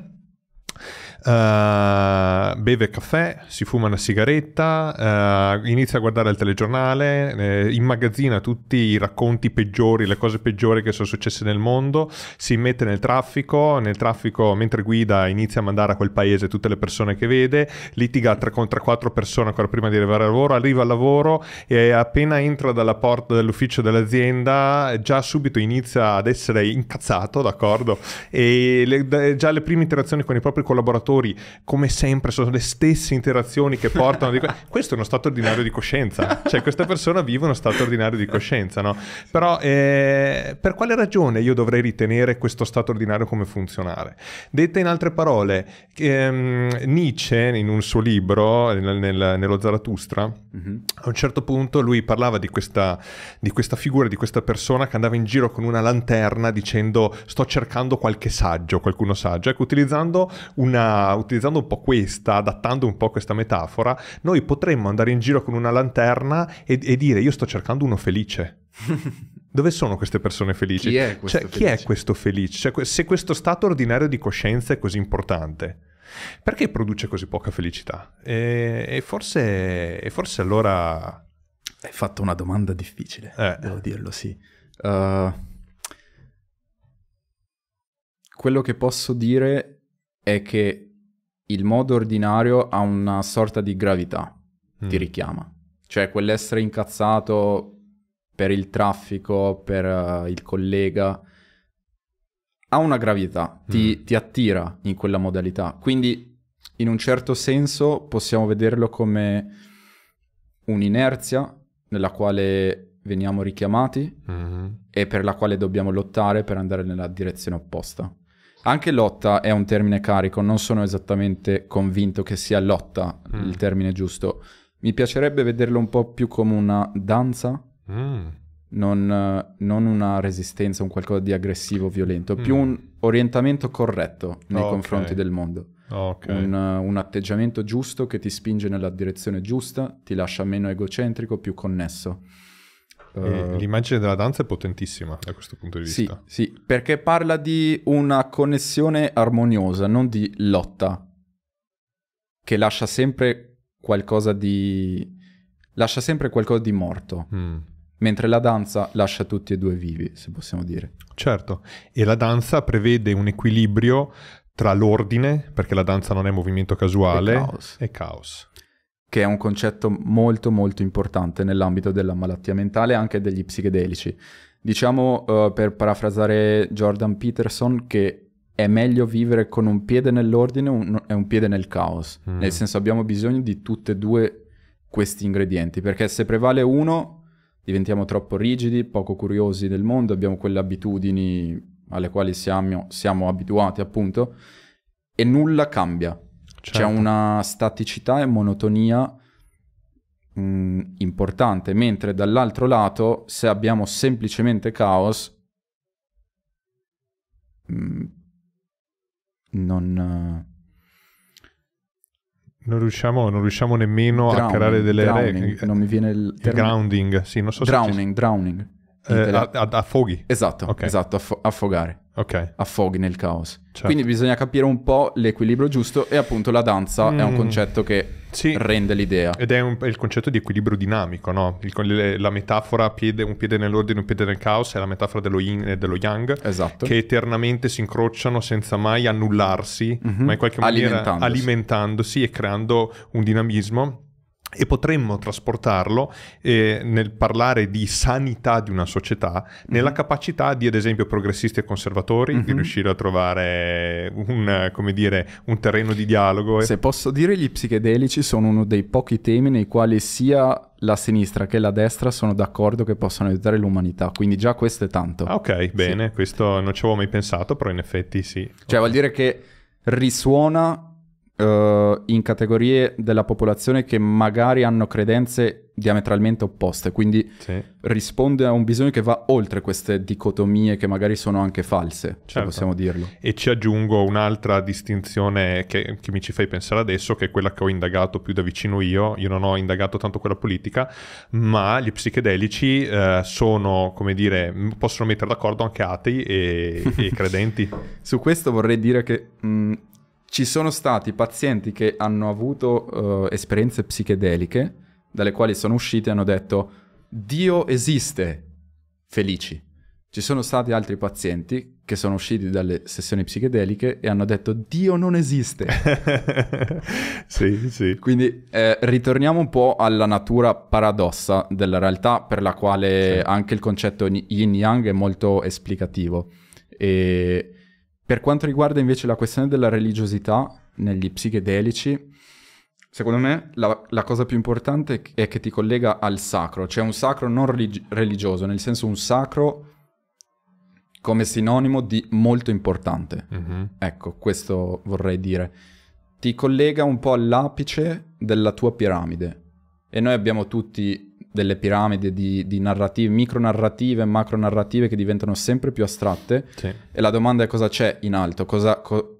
S1: Uh, beve caffè, si fuma una sigaretta, uh, inizia a guardare il telegiornale, eh, immagazzina tutti i racconti peggiori, le cose peggiori che sono successe nel mondo, si mette nel traffico, nel traffico mentre guida inizia a mandare a quel paese tutte le persone che vede, litiga tra, con 3-4 persone ancora prima di arrivare al lavoro, arriva al lavoro e appena entra dalla porta dell'ufficio dell'azienda già subito inizia ad essere incazzato, d'accordo? E le, già le prime interazioni con i propri collaboratori giocatori, come sempre, sono le stesse interazioni che portano. Que- questo è uno stato ordinario di coscienza. Cioè, questa persona vive uno stato ordinario di coscienza, no? Però eh, per quale ragione io dovrei ritenere questo stato ordinario come funzionare? Dette in altre parole, ehm, Nietzsche, in un suo libro, nel, nel, nello Zaratustra, mm-hmm. a un certo punto lui parlava di questa, di questa figura, di questa persona che andava in giro con una lanterna dicendo sto cercando qualche saggio, qualcuno saggio. Ecco, utilizzando una utilizzando un po' questa, adattando un po' questa metafora, noi potremmo andare in giro con una lanterna e, e dire io sto cercando uno felice. Dove sono queste persone felici? Chi è questo cioè, felice? Chi è questo felice? Cioè, se questo stato ordinario di coscienza è così importante, perché produce così poca felicità? E, e, forse, e forse, allora... Hai fatto una domanda difficile, eh. devo dirlo, sì.
S2: Uh, quello che posso dire è che il modo ordinario ha una sorta di gravità, mm. ti richiama. Cioè quell'essere incazzato per il traffico, per uh, il collega, ha una gravità, ti, mm. ti attira in quella modalità. Quindi in un certo senso possiamo vederlo come un'inerzia nella quale veniamo richiamati mm e per la quale dobbiamo lottare per andare nella direzione opposta. Anche lotta è un termine carico, non sono esattamente convinto che sia lotta mm. il termine giusto. Mi piacerebbe vederlo un po' più come una danza, mm. non, non, una resistenza, un qualcosa di aggressivo, violento, mm. più un orientamento corretto nei okay. confronti del mondo. Okay. Un, un atteggiamento giusto che ti spinge nella direzione giusta, ti lascia meno egocentrico, più connesso. Eh. l'immagine della danza è potentissima da questo punto di vista. Sì, sì, perché parla di una connessione armoniosa, non di lotta, che lascia sempre qualcosa di... lascia sempre qualcosa di morto. Mm. Mentre la danza lascia tutti
S1: e due vivi, se possiamo dire. Certo, e la danza prevede un equilibrio tra l'ordine, perché la danza non è movimento casuale, e caos. E caos che è un
S2: concetto molto molto importante nell'ambito della malattia mentale e anche degli psichedelici. Diciamo, uh, per parafrasare Jordan Peterson, che è meglio vivere con un piede nell'ordine un, e un piede nel caos. Mm. Nel senso abbiamo bisogno di tutti e due questi ingredienti, perché se prevale uno diventiamo troppo rigidi, poco curiosi del mondo, abbiamo quelle abitudini alle quali siamo, siamo abituati appunto e nulla cambia Certo. C'è una staticità e monotonia mh, mm, importante, mentre dall'altro lato, se abbiamo semplicemente caos, mh, mm, non...
S1: Eh, non riusciamo, non riusciamo, nemmeno drowning, a creare delle drowning, non mi viene il, term- grounding, sì, non so drowning, se ci... drowning, eh, a,
S2: affoghi. Esatto, okay. esatto, affo- affogare okay. affoghi nel caos. Certo. Quindi bisogna capire
S1: un po' l'equilibrio giusto e appunto la danza mm. è un mm. concetto che sì. rende l'idea. Ed è, un, è, il concetto di equilibrio dinamico, no? il, la metafora piede, un piede nell'ordine, un piede nel caos è la metafora dello yin e dello yang esatto. che eternamente si incrociano senza mai annullarsi, mm-hmm. ma in qualche maniera alimentandosi, alimentandosi e creando un dinamismo e potremmo trasportarlo eh, nel parlare di sanità di una società, nella mhm. capacità di, ad esempio, progressisti e conservatori mm-hmm. di mhm. riuscire a trovare un, dire, un terreno di dialogo. E... Se posso dire, gli psichedelici sono uno dei pochi temi
S2: nei quali sia la sinistra che la destra sono d'accordo che possano aiutare l'umanità, quindi già questo è tanto. Ah, ok, bene,
S1: sì. questo non ci avevo mai pensato, però in effetti sì. Cioè okay. vuol dire che
S2: risuona uh, in categorie della popolazione che magari hanno credenze diametralmente opposte, quindi sì. risponde a un bisogno che va oltre queste dicotomie che magari sono anche false, certo. cioè possiamo dirlo.
S1: E ci aggiungo un'altra distinzione che, che, mi ci fai pensare adesso, che è quella che ho indagato più da vicino io, io non ho indagato tanto quella politica, ma gli psichedelici eh, sono, come dire, possono mettere d'accordo anche atei e, e credenti. Su questo vorrei dire che mh,
S2: mm, ci sono stati pazienti che hanno avuto uh, esperienze psichedeliche, dalle quali sono usciti e hanno detto Dio esiste, felici. Ci sono stati altri pazienti che sono usciti dalle sessioni psichedeliche e hanno detto Dio non esiste. sì, sì. Quindi eh, ritorniamo un po' alla natura paradossa della realtà per la quale sì. anche il concetto yin-yang è molto esplicativo. E per quanto riguarda invece la questione della religiosità negli psichedelici, secondo me la, la cosa più importante è che ti collega al sacro, cioè un sacro non religi- religioso, nel senso un sacro come sinonimo di molto importante. Mm-hmm. Ecco, questo vorrei dire. Ti collega un po' all'apice della tua piramide. E noi abbiamo tutti delle piramidi di, di narrative, micronarrative e macronarrative che diventano sempre più astratte. Sì. E la domanda è cosa c'è in alto, cosa, co-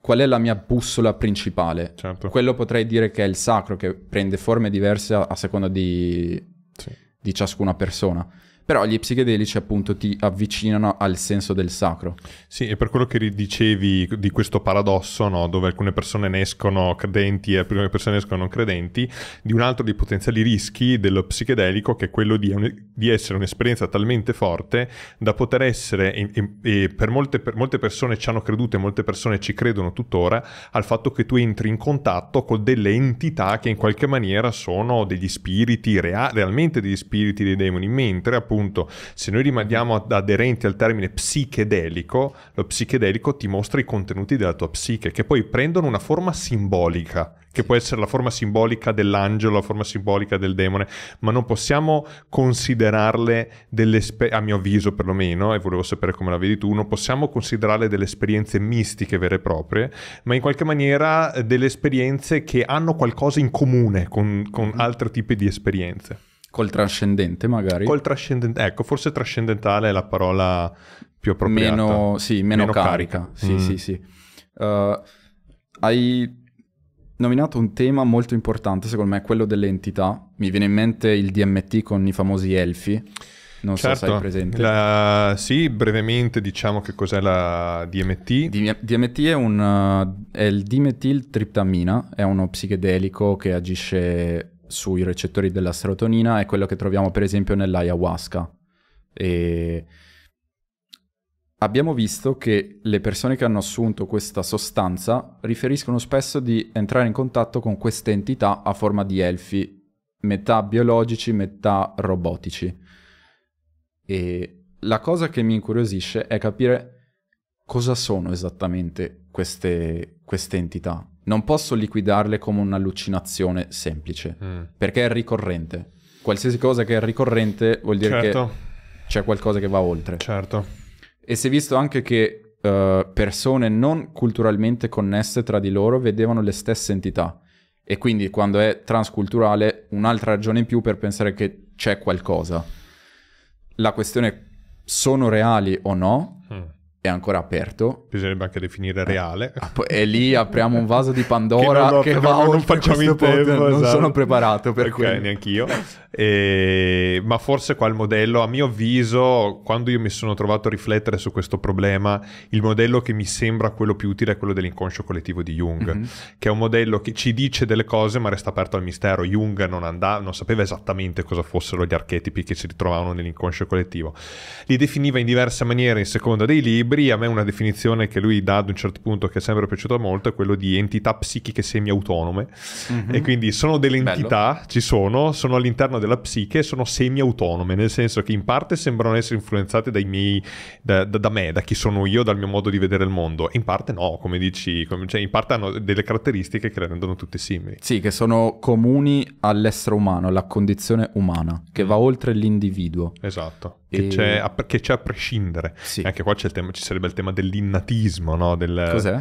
S2: qual è la mia bussola principale. Certo. Quello potrei dire che è il sacro, che prende forme diverse a, a seconda di, sì. di ciascuna persona. Però gli psichedelici
S1: appunto ti avvicinano al senso del sacro. Sì, e per quello che dicevi di questo paradosso, no? dove alcune persone ne escono credenti e alcune persone ne escono non credenti, di un altro dei potenziali rischi dello psichedelico che è quello di, di essere un'esperienza talmente forte da poter essere, e, e per, molte, per molte persone ci hanno creduto e molte persone ci credono tuttora, al fatto che tu entri in contatto con delle entità che in qualche maniera sono degli spiriti, rea- realmente degli spiriti dei demoni, mentre appunto appunto, se noi rimaniamo ad aderenti al termine psichedelico, lo psichedelico ti mostra i contenuti della tua psiche, che poi prendono una forma simbolica, che può essere la forma simbolica dell'angelo, la forma simbolica del demone, ma non possiamo considerarle delle, esperienze, a mio avviso perlomeno, e volevo sapere come la vedi tu, non possiamo considerarle delle esperienze mistiche vere e proprie, ma in qualche maniera eh, delle esperienze che hanno qualcosa in comune con, con altri tipi di esperienze. Col trascendente magari? Col trascendente, ecco, forse trascendentale è la parola più appropriata. Meno, sì, meno, meno carica. carica. Sì, mm. sì, sì.
S2: Uh, hai nominato un tema molto importante, secondo me, quello delle entità. Mi viene in mente il DMT con i famosi elfi. Non certo. so se hai certo. presente. La... Sì, brevemente diciamo che cos'è la DMT. D- DMT è, un, eh, è il dimetiltriptamina, è uno psichedelico che agisce sui recettori della serotonina è quello che troviamo per esempio nell'ayahuasca. E abbiamo visto che le persone che hanno assunto questa sostanza riferiscono spesso di entrare in contatto con queste entità a forma di elfi, metà biologici, metà robotici. E la cosa che mi incuriosisce è capire cosa sono esattamente queste, queste entità, non posso liquidarle come un'allucinazione semplice, mm. perché è ricorrente. Qualsiasi cosa che è ricorrente vuol dire certo. che c'è qualcosa che va oltre. Certo. E si è visto anche che uh, persone non culturalmente connesse tra di loro vedevano le stesse entità. E quindi quando è transculturale, un'altra ragione in più per pensare che c'è qualcosa. La questione è, sono reali o no? Mm è ancora aperto.
S1: Bisognerebbe anche definire eh, reale. Ah, e lì apriamo un vaso di Pandora che, non, ho, che non, non facciamo in tempo. Esatto. Non sono preparato per okay, quello. neanch'io. E... Ma forse qua il modello, a mio avviso, quando io mi sono trovato a riflettere su questo problema, il modello che mi sembra quello più utile è quello dell'inconscio collettivo di Jung, mm-hmm. che è un modello che ci dice delle cose ma resta aperto al mistero. Jung non, andava, non sapeva esattamente cosa fossero gli archetipi che si ritrovavano nell'inconscio collettivo. Li definiva in diverse maniere in seconda dei libri libri, a me una definizione che lui dà ad un certo punto che è sempre piaciuta molto è quello di entità psichiche semiautonome. Mm-hmm. E quindi sono delle entità, Bello. ci sono, sono all'interno della psiche, sono semiautonome, nel senso che in parte sembrano essere influenzate dai miei, da, da, da me, da chi sono io, dal mio modo di vedere il mondo. In parte no, come dici, come, cioè in parte hanno delle caratteristiche che le rendono tutte simili.
S2: Sì, che sono comuni all'essere umano, alla condizione umana, che va mm. oltre l'individuo.
S1: Esatto. Che, e... c'è, a, che c'è a prescindere. Sì. Anche qua c'è il tema, ci sarebbe il tema dell'innatismo, no? Del, Cos'è?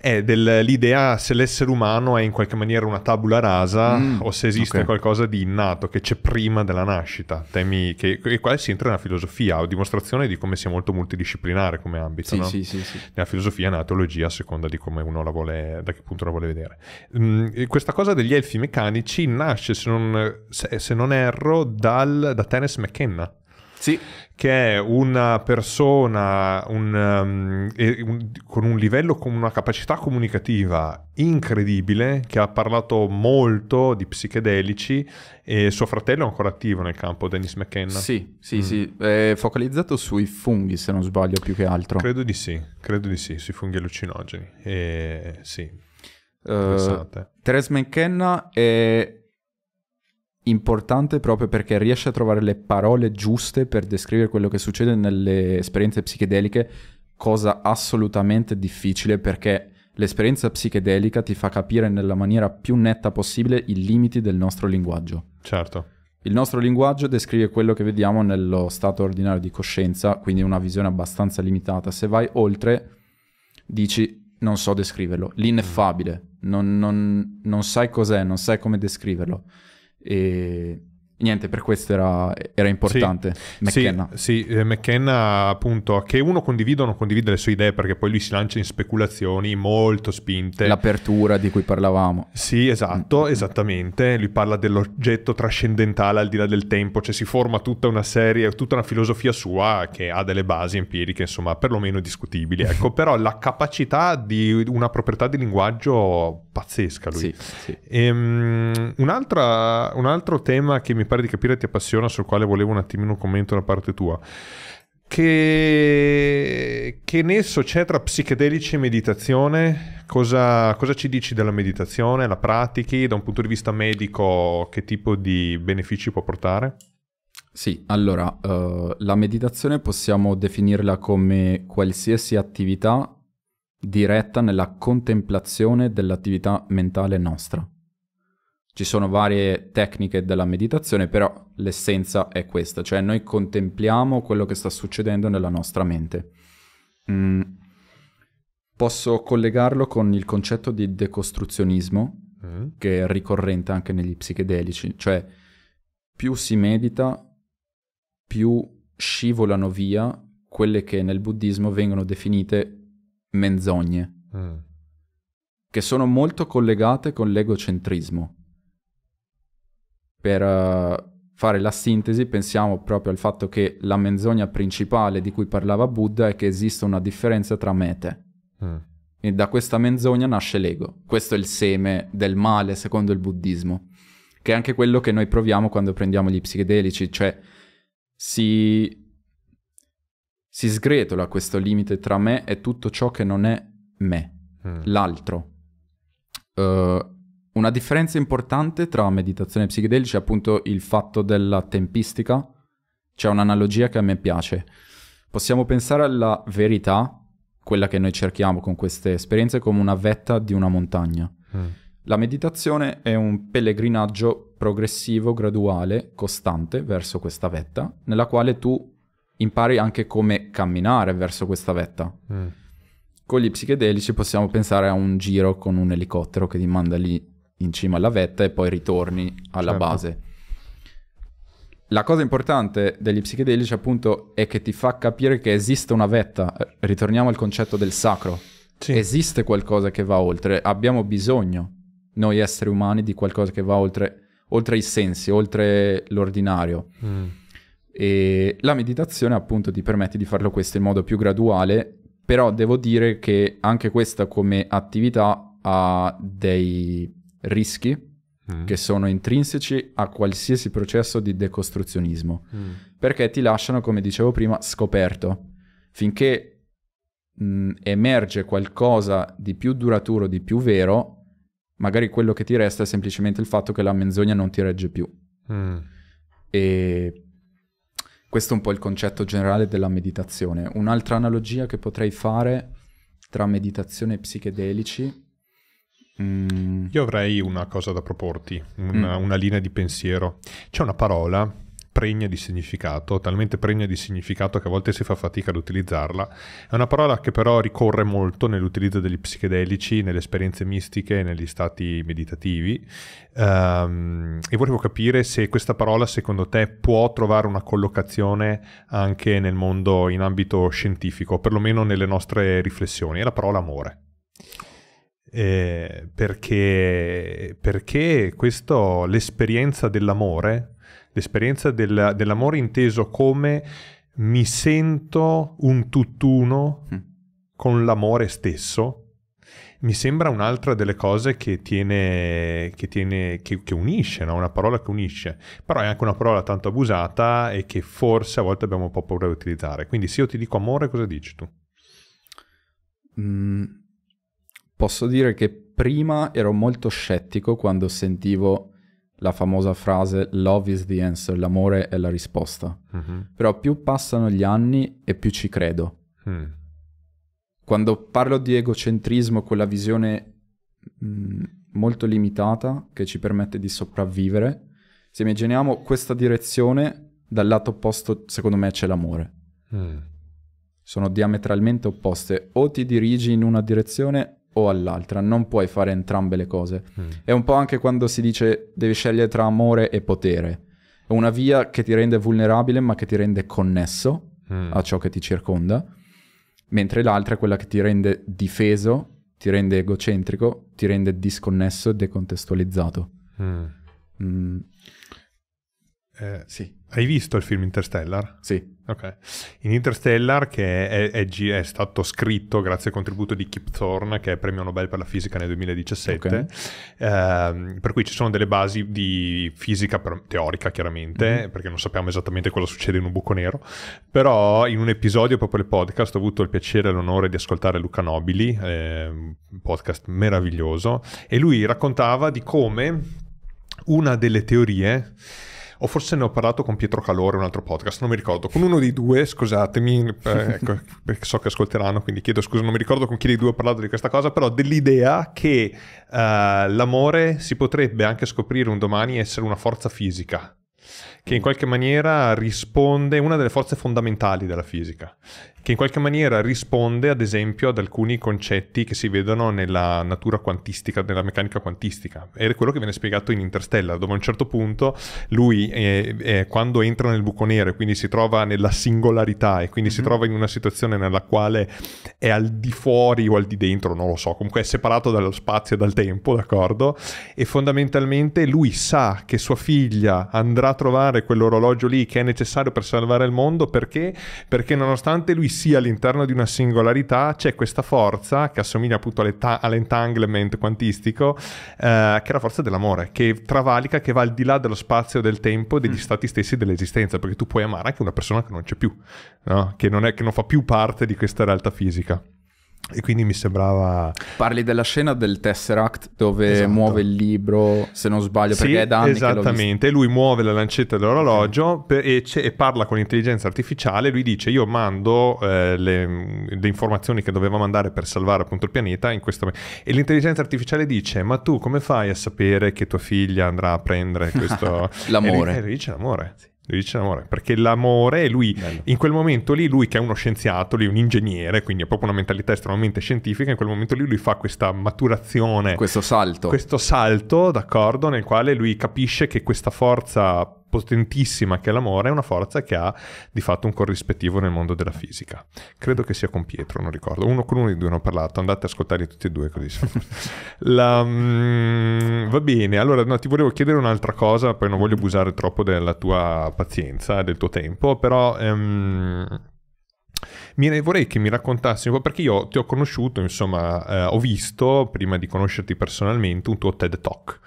S1: È eh, dell'idea se l'essere umano è in qualche maniera una tabula rasa mm, o se esiste okay. qualcosa di innato che c'è prima della nascita, temi che, e qua si entra nella filosofia, o dimostrazione di come sia molto multidisciplinare come ambito, sì, no? sì, sì, sì. nella filosofia e nella teologia a seconda di come uno la vuole, da che punto la vuole vedere. Mm, questa cosa degli elfi meccanici nasce, se non, se, se non erro, dal, da Terence McKenna. Sì che è una persona un, um, un, con un livello, con una capacità comunicativa incredibile, che ha parlato molto di psichedelici e suo fratello è ancora attivo nel campo, Dennis McKenna. Sì, sì, mm. sì,
S2: è focalizzato sui funghi se non sbaglio più che altro. Credo
S1: di sì, credo di sì, sui funghi allucinogeni. E, sì, uh, eh, Terence McKenna è
S2: importante proprio perché riesce a trovare le parole giuste per descrivere quello che succede nelle esperienze psichedeliche, cosa assolutamente difficile perché l'esperienza psichedelica ti fa capire nella maniera più netta possibile i limiti del nostro linguaggio. Certo. Il nostro linguaggio descrive quello che vediamo nello stato ordinario di coscienza, quindi una visione abbastanza limitata. Se vai oltre, dici non so descriverlo, l'ineffabile, non, non, non sai cos'è, non sai come descriverlo. eh, niente, per questo era, era importante. Sì, McKenna.
S1: Sì, sì, eh, McKenna appunto, che uno condivida o non condivide le sue idee, perché poi lui si lancia in speculazioni molto spinte. L'apertura di cui parlavamo. Sì, esatto, mm. esattamente. Lui parla dell'oggetto trascendentale al di là del tempo, cioè si forma tutta una serie, tutta una filosofia sua che ha delle basi empiriche, insomma, perlomeno discutibili. Ecco, però la capacità di una proprietà di linguaggio pazzesca lui. Sì, sì. Ehm, un, altro tema che mi pare di capire ti appassiona, sul quale volevo un attimino un commento da parte tua. Che, che nesso c'è tra psichedelici e meditazione? Cosa, cosa ci dici della meditazione? La pratichi? Da un punto di vista medico, che tipo di benefici può portare? Sì, allora, uh, la meditazione
S2: possiamo definirla come qualsiasi attività diretta nella contemplazione dell'attività mentale nostra. Ci sono varie tecniche della meditazione, però l'essenza è questa, cioè noi contempliamo quello che sta succedendo nella nostra mente. Mm. Posso collegarlo con il concetto di decostruzionismo, mm. che è ricorrente anche negli psichedelici, cioè più si medita, più scivolano via quelle che nel buddismo vengono definite menzogne, mm. che sono molto collegate con l'egocentrismo per uh, fare la sintesi, pensiamo proprio al fatto che la menzogna principale di cui parlava Buddha è che esiste una differenza tra me e te. Mm. E da questa menzogna nasce l'ego. Questo è il seme del male, secondo il buddismo, che è anche quello che noi proviamo quando prendiamo gli psichedelici, cioè si, si sgretola questo limite tra me e tutto ciò che non è me, mm. l'altro. Uh, una differenza importante tra meditazione e psichedelici è appunto il fatto della tempistica. C'è un'analogia che a me piace. Possiamo pensare alla verità, quella che noi cerchiamo con queste esperienze, come una vetta di una montagna. Mm. La meditazione è un pellegrinaggio progressivo, graduale, costante verso questa vetta, nella quale tu impari anche come camminare verso questa vetta. Mm. Con gli psichedelici possiamo pensare a un giro con un elicottero che ti manda lì in cima alla vetta e poi ritorni alla certo. base. La cosa importante degli psichedelici appunto è che ti fa capire che esiste una vetta, ritorniamo al concetto del sacro, sì. esiste qualcosa che va oltre, abbiamo bisogno noi esseri umani di qualcosa che va oltre, oltre i sensi, oltre l'ordinario. Mm. E la meditazione appunto ti permette di farlo questo in modo più graduale, però devo dire che anche questa come attività ha dei rischi mm. che sono intrinseci a qualsiasi processo di decostruzionismo, mm. perché ti lasciano, come dicevo prima, scoperto. Finché mh, mm, emerge qualcosa di più duraturo, di più vero, magari quello che ti resta è semplicemente il fatto che la menzogna non ti regge più. Mm. E questo è un po' il concetto generale della meditazione. Un'altra analogia che potrei fare tra meditazione e
S1: psichedelici Mm. Io avrei una cosa da proporti, una, mm. una linea di pensiero. C'è una parola pregna di significato, talmente pregna di significato che a volte si fa fatica ad utilizzarla. È una parola che però ricorre molto nell'utilizzo degli psichedelici, nelle esperienze mistiche, negli stati meditativi. Um, e volevo capire se questa parola secondo te può trovare una collocazione anche nel mondo in ambito scientifico, perlomeno nelle nostre riflessioni. È la parola amore eh, perché, perché questo, l'esperienza dell'amore, l'esperienza del, dell'amore inteso come mi sento un tutt'uno mm. con l'amore stesso, mi sembra un'altra delle cose che tiene, che, tiene, che, che unisce, no? una parola che unisce, però è anche una parola tanto abusata e che forse a volte abbiamo un po' paura di utilizzare. Quindi se io ti dico amore, cosa dici tu? Mm,
S2: posso dire che prima ero molto scettico quando sentivo la famosa frase love is the answer, l'amore è la risposta. Mm-hmm. Però più passano gli anni e più ci credo. Mm. Quando parlo di egocentrismo, quella visione mh, mm, molto limitata che ci permette di sopravvivere, se immaginiamo questa direzione, dal lato opposto secondo me c'è l'amore. Mm. Sono diametralmente opposte, o ti dirigi in una direzione o all'altra, non puoi fare entrambe le cose. Mm. È un po' anche quando si dice devi scegliere tra amore e potere. È una via che ti rende vulnerabile ma che ti rende connesso mm. a ciò che ti circonda, mentre l'altra è quella che ti rende difeso, ti rende egocentrico, ti rende disconnesso e decontestualizzato. Mm. mm.
S1: Eh, sì. Hai visto il film Interstellar? Sì. Ok. In Interstellar, che è, è, è, stato scritto grazie al contributo di Kip Thorne, che è premio Nobel per la fisica nel 2017, okay. ehm, per cui ci sono delle basi di fisica teorica, chiaramente, mm-hmm. perché non sappiamo esattamente cosa succede in un buco nero, però in un episodio proprio del podcast ho avuto il piacere e l'onore di ascoltare Luca Nobili, eh, un podcast meraviglioso, e lui raccontava di come una delle teorie o forse ne ho parlato con Pietro Calore, un altro podcast, non mi ricordo, con uno dei due, scusatemi, eh, ecco, perché so che ascolteranno, quindi chiedo scusa, non mi ricordo con chi dei due ho parlato di questa cosa, però dell'idea che eh, l'amore si potrebbe anche scoprire un domani essere una forza fisica che in mm. qualche maniera risponde una delle forze fondamentali della fisica che in qualche maniera risponde ad esempio ad alcuni concetti che si vedono nella natura quantistica, nella meccanica quantistica. È quello che viene spiegato in Interstellar, dove a un certo punto lui eh, eh, quando entra nel buco nero e quindi si trova nella singolarità e quindi mm-hmm. si mhm. trova in una situazione nella quale è al di fuori o al di dentro, non lo so, comunque è separato dallo spazio e dal tempo, d'accordo? E fondamentalmente lui sa che sua figlia andrà a trovare quell'orologio lì che è necessario per salvare il mondo perché? Perché nonostante lui sia all'interno di una singolarità c'è questa forza che assomiglia appunto all'entanglement quantistico, eh, che è la forza dell'amore, che travalica, che va al di là dello spazio, del tempo, degli mm. stati stessi dell'esistenza, perché tu puoi amare anche una persona che non c'è più, no? che, non è, che non fa più parte di questa realtà fisica. E quindi mi sembrava. Parli della scena del Tesseract dove esatto. muove il libro, se non sbaglio, perché sì, è da Esattamente, che lui muove la lancetta dell'orologio e, e, parla con l'intelligenza artificiale. Lui dice: Io mando eh, le, le, informazioni che doveva mandare per salvare appunto il pianeta. In questo... E l'intelligenza artificiale dice: Ma tu come fai a sapere che tua figlia andrà a prendere questo. l'amore. E lui, e lui dice: L'amore. Sì dice l'amore, perché l'amore, lui, Bello. in quel momento lì, lui che è uno scienziato, lì un ingegnere, quindi ha proprio una mentalità estremamente scientifica, in quel momento lì lui fa questa maturazione. Questo salto. Questo salto, d'accordo, nel quale lui capisce che questa forza potentissima che è l'amore è una forza che ha di fatto un corrispettivo nel mondo della fisica. Credo che sia con Pietro, non ricordo. Uno con uno di due ne ho parlato, andate a ascoltarli tutti e due così. La, mm, va bene, allora no, ti volevo chiedere un'altra cosa, poi non voglio abusare troppo della tua pazienza, del tuo tempo, però... Ehm, mi, vorrei che mi raccontassi un po' perché io ti ho conosciuto, insomma, eh, ho visto prima di conoscerti personalmente un tuo TED Talk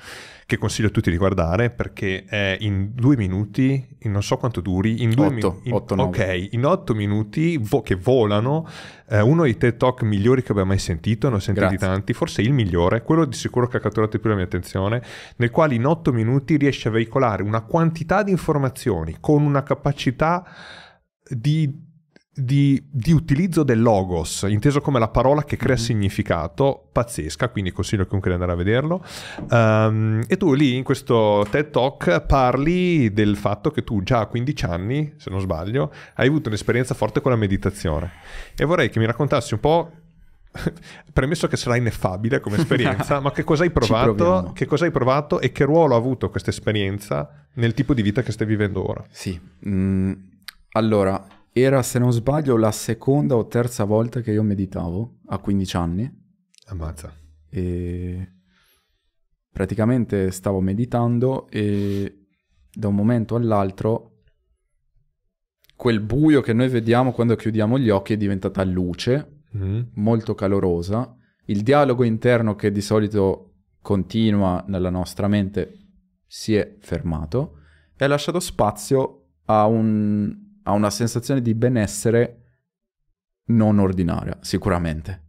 S1: che consiglio a tutti di guardare perché è in due minuti, in non so quanto duri, in due minuti... Ok, in otto minuti vo- che volano, eh, uno dei TED Talk migliori che abbia mai sentito, ne ho sentiti Grazie. tanti, forse il migliore, quello di sicuro che ha catturato più la mia attenzione, nel quale in otto minuti riesce a veicolare una quantità di informazioni con una capacità di di, di, utilizzo del logos, inteso come la parola che crea mm-hmm. significato, pazzesca, quindi consiglio a chiunque di andare a vederlo. Um, e tu lì in questo TED Talk parli del fatto che tu già a 15 anni, se non sbaglio, hai avuto un'esperienza forte con la meditazione. E vorrei che mi raccontassi un po', premesso che sarà ineffabile come esperienza, ma che cosa hai provato, che cosa hai provato e che ruolo ha avuto questa esperienza nel tipo di vita che stai vivendo ora. Sì, mm, allora... Era, se non
S2: sbaglio, la seconda o terza volta che io meditavo a 15 anni. Ammazza. E praticamente stavo meditando e da un momento all'altro quel buio che noi vediamo quando chiudiamo gli occhi è diventata luce, mm. molto calorosa. Il dialogo interno che di solito continua nella nostra mente si è fermato e ha lasciato spazio a un ha una sensazione di benessere non ordinaria, sicuramente.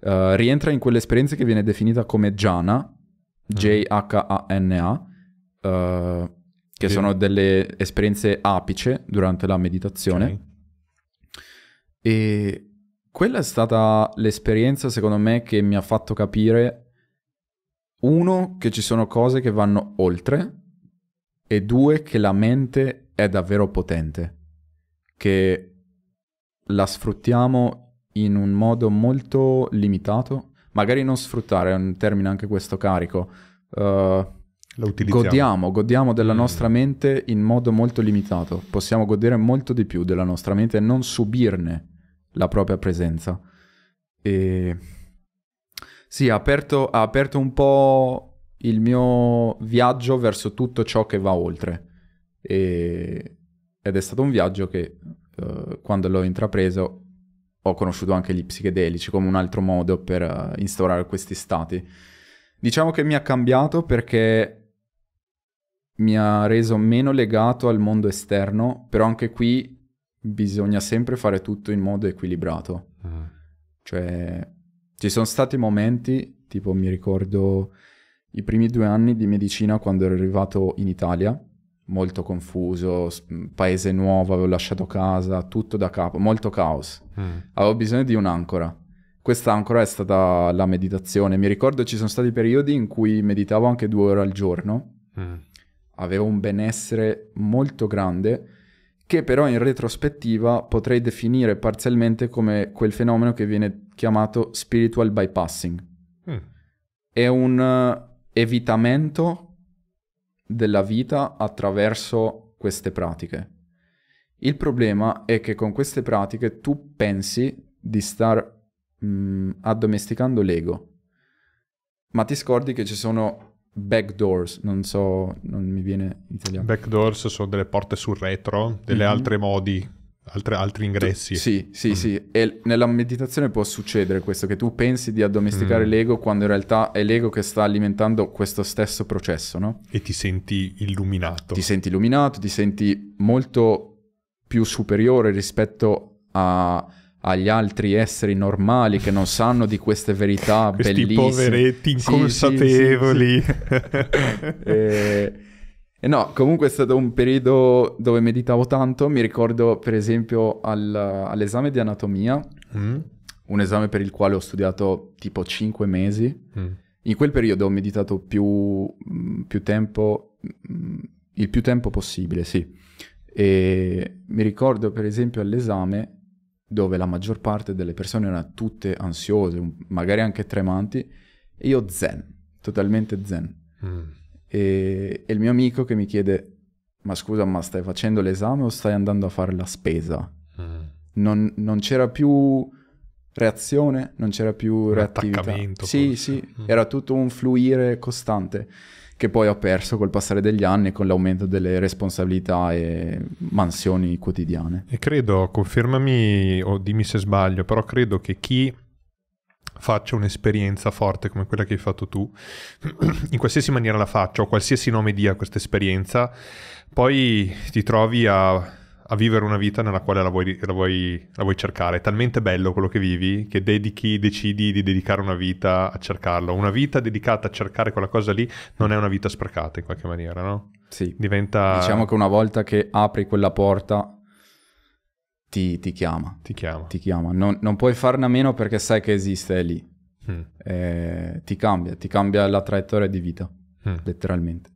S2: Uh, rientra in quell'esperienza che viene definita come jhana, mm. J-H-A-N-A, uh, eh, che sì. sono delle esperienze apice durante la meditazione. Okay. E quella è stata l'esperienza, secondo me, che mi ha fatto capire, uno, che ci sono cose che vanno oltre, e due, che la mente è davvero potente che la sfruttiamo in un modo molto limitato, magari non sfruttare è un termine anche questo carico, uh,
S1: Godiamo,
S2: godiamo della mm. nostra mente in modo molto limitato, possiamo godere molto di più della nostra mente e non subirne la propria presenza. E... Sì, ha aperto, ha aperto un po' il mio viaggio verso tutto ciò che va oltre. E ed è stato un viaggio che eh, quando l'ho intrapreso ho conosciuto anche gli psichedelici come un altro modo per uh, instaurare questi stati. Diciamo che mi ha cambiato perché mi ha reso meno legato al mondo esterno, però anche qui bisogna sempre fare tutto in modo equilibrato. Uh-huh. Cioè, ci sono stati momenti, tipo mi ricordo i primi due anni di medicina quando ero arrivato in Italia, molto confuso, paese nuovo, avevo lasciato casa, tutto da capo, molto caos. Mm. Avevo bisogno di un'ancora. Questa ancora è stata la meditazione. Mi ricordo ci sono stati periodi in cui meditavo anche due ore al giorno. Mm. Avevo un benessere molto grande che però in retrospettiva potrei definire parzialmente come quel fenomeno che viene chiamato spiritual bypassing. Mm. È un eh, evitamento della vita attraverso queste pratiche. Il problema è che con queste pratiche tu pensi di star mh, mm, addomesticando l'ego, ma ti scordi che ci sono backdoors, non so, non mi viene in italiano.
S1: Backdoors sono delle porte sul retro, delle mm-hmm. altre modi altre, altri ingressi. Tu, sì, sì, mm. sì.
S2: E nella meditazione può succedere questo, che tu pensi di addomesticare mm. l'ego quando in realtà è l'ego che sta alimentando questo stesso processo, no? E ti senti illuminato. Ti senti illuminato, ti senti molto più superiore rispetto a agli altri esseri normali che non sanno di queste verità Questi bellissime. Questi poveretti inconsapevoli. Sì, sì, sì, e... E no, comunque è stato un periodo dove meditavo tanto. Mi ricordo, per esempio, al, all'esame di anatomia, mm. un esame per il quale ho studiato tipo 5 mesi. Mm. In quel periodo ho meditato più, mm, più tempo, mm, il più tempo possibile, sì. E mi ricordo, per esempio, all'esame dove la maggior parte delle persone erano tutte ansiose, magari anche tremanti, e io zen, totalmente zen. Mm. E, e il mio amico che mi chiede, ma scusa, ma stai facendo l'esame o stai andando a fare la spesa? Mm. Non, non, c'era più reazione, non c'era più reattività. Sì, forse. sì, mm. era tutto un fluire costante che poi ho perso col passare degli anni e con l'aumento delle responsabilità e mansioni quotidiane.
S1: E credo, confermami o dimmi se sbaglio, però credo che chi faccia un'esperienza forte come quella che hai fatto tu, in qualsiasi maniera la faccia o qualsiasi nome dia questa esperienza, poi ti trovi a, a, vivere una vita nella quale la vuoi, la, vuoi, la vuoi, cercare. È talmente bello quello che vivi che dedichi, decidi di dedicare una vita a cercarlo. Una vita dedicata a cercare quella cosa lì non è una vita sprecata in qualche maniera, no? Sì. Diventa... Diciamo che
S2: una volta che apri quella porta ti, ti chiama. Ti chiama. Ti chiama. Non, non, puoi farne a meno perché sai che esiste è lì. Mm. Eh,
S1: ti cambia, ti cambia la traiettoria di vita, mm. letteralmente.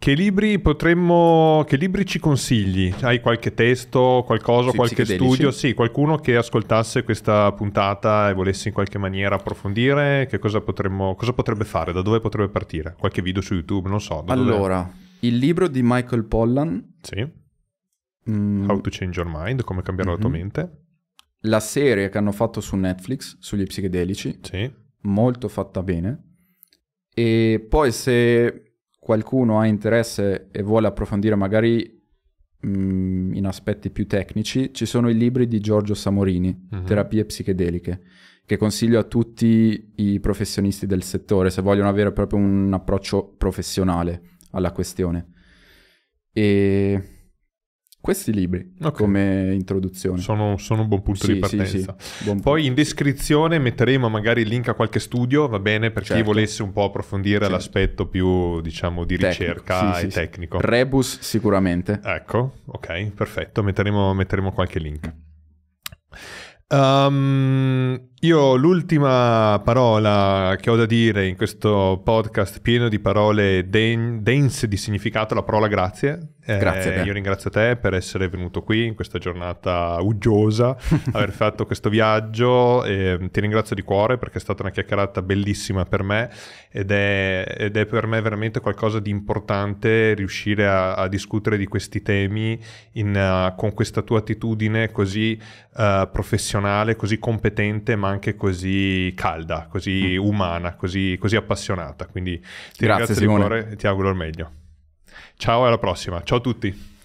S1: Che libri potremmo. Che libri ci consigli? Hai qualche testo, qualcosa, qualche studio? Sì, qualcuno che ascoltasse questa puntata e volesse in qualche maniera approfondire, che cosa, potremmo, cosa potrebbe fare? Da dove potrebbe partire? Qualche video su YouTube? Non so. allora, dove...
S2: il libro di Michael Pollan. Sì
S1: Mm. How to
S2: Change Your Mind, come cambiare mm-hmm. la tua mm-hmm. mente. La serie che hanno fatto su Netflix sugli psichedelici, sì. molto fatta bene. E poi se qualcuno ha interesse e vuole approfondire magari mh, mm, in aspetti più tecnici, ci sono i libri di Giorgio Samorini, mm-hmm. Terapie psichedeliche, che consiglio a tutti i professionisti del settore se vogliono avere proprio un approccio professionale alla questione. E questi libri okay. come introduzione.
S1: Sono, sono, un buon punto sì, di partenza. Sì, sì. Poi in descrizione metteremo magari il link a qualche studio, va bene, per certo. chi volesse un po' approfondire certo. l'aspetto più, diciamo, di tecnico. ricerca e tecnico. Rebus sicuramente. Ecco, ok, perfetto, metteremo, metteremo qualche link. Um, io l'ultima parola che ho da dire in questo podcast pieno di parole den- dense di significato, la parola grazie. Eh, grazie. Te. Io ringrazio te per essere venuto qui in questa giornata uggiosa, aver fatto questo viaggio. Eh, ti ringrazio di cuore perché è stata una chiacchierata bellissima per me ed è, ed è per me veramente qualcosa di importante riuscire a, a discutere di questi temi in, uh, con questa tua attitudine così uh, professionale, così competente, ma anche così calda, così mm. umana, così, così appassionata. Quindi ti Grazie, ringrazio Simone. di cuore e ti auguro il meglio. Ciao e alla prossima. Ciao a tutti.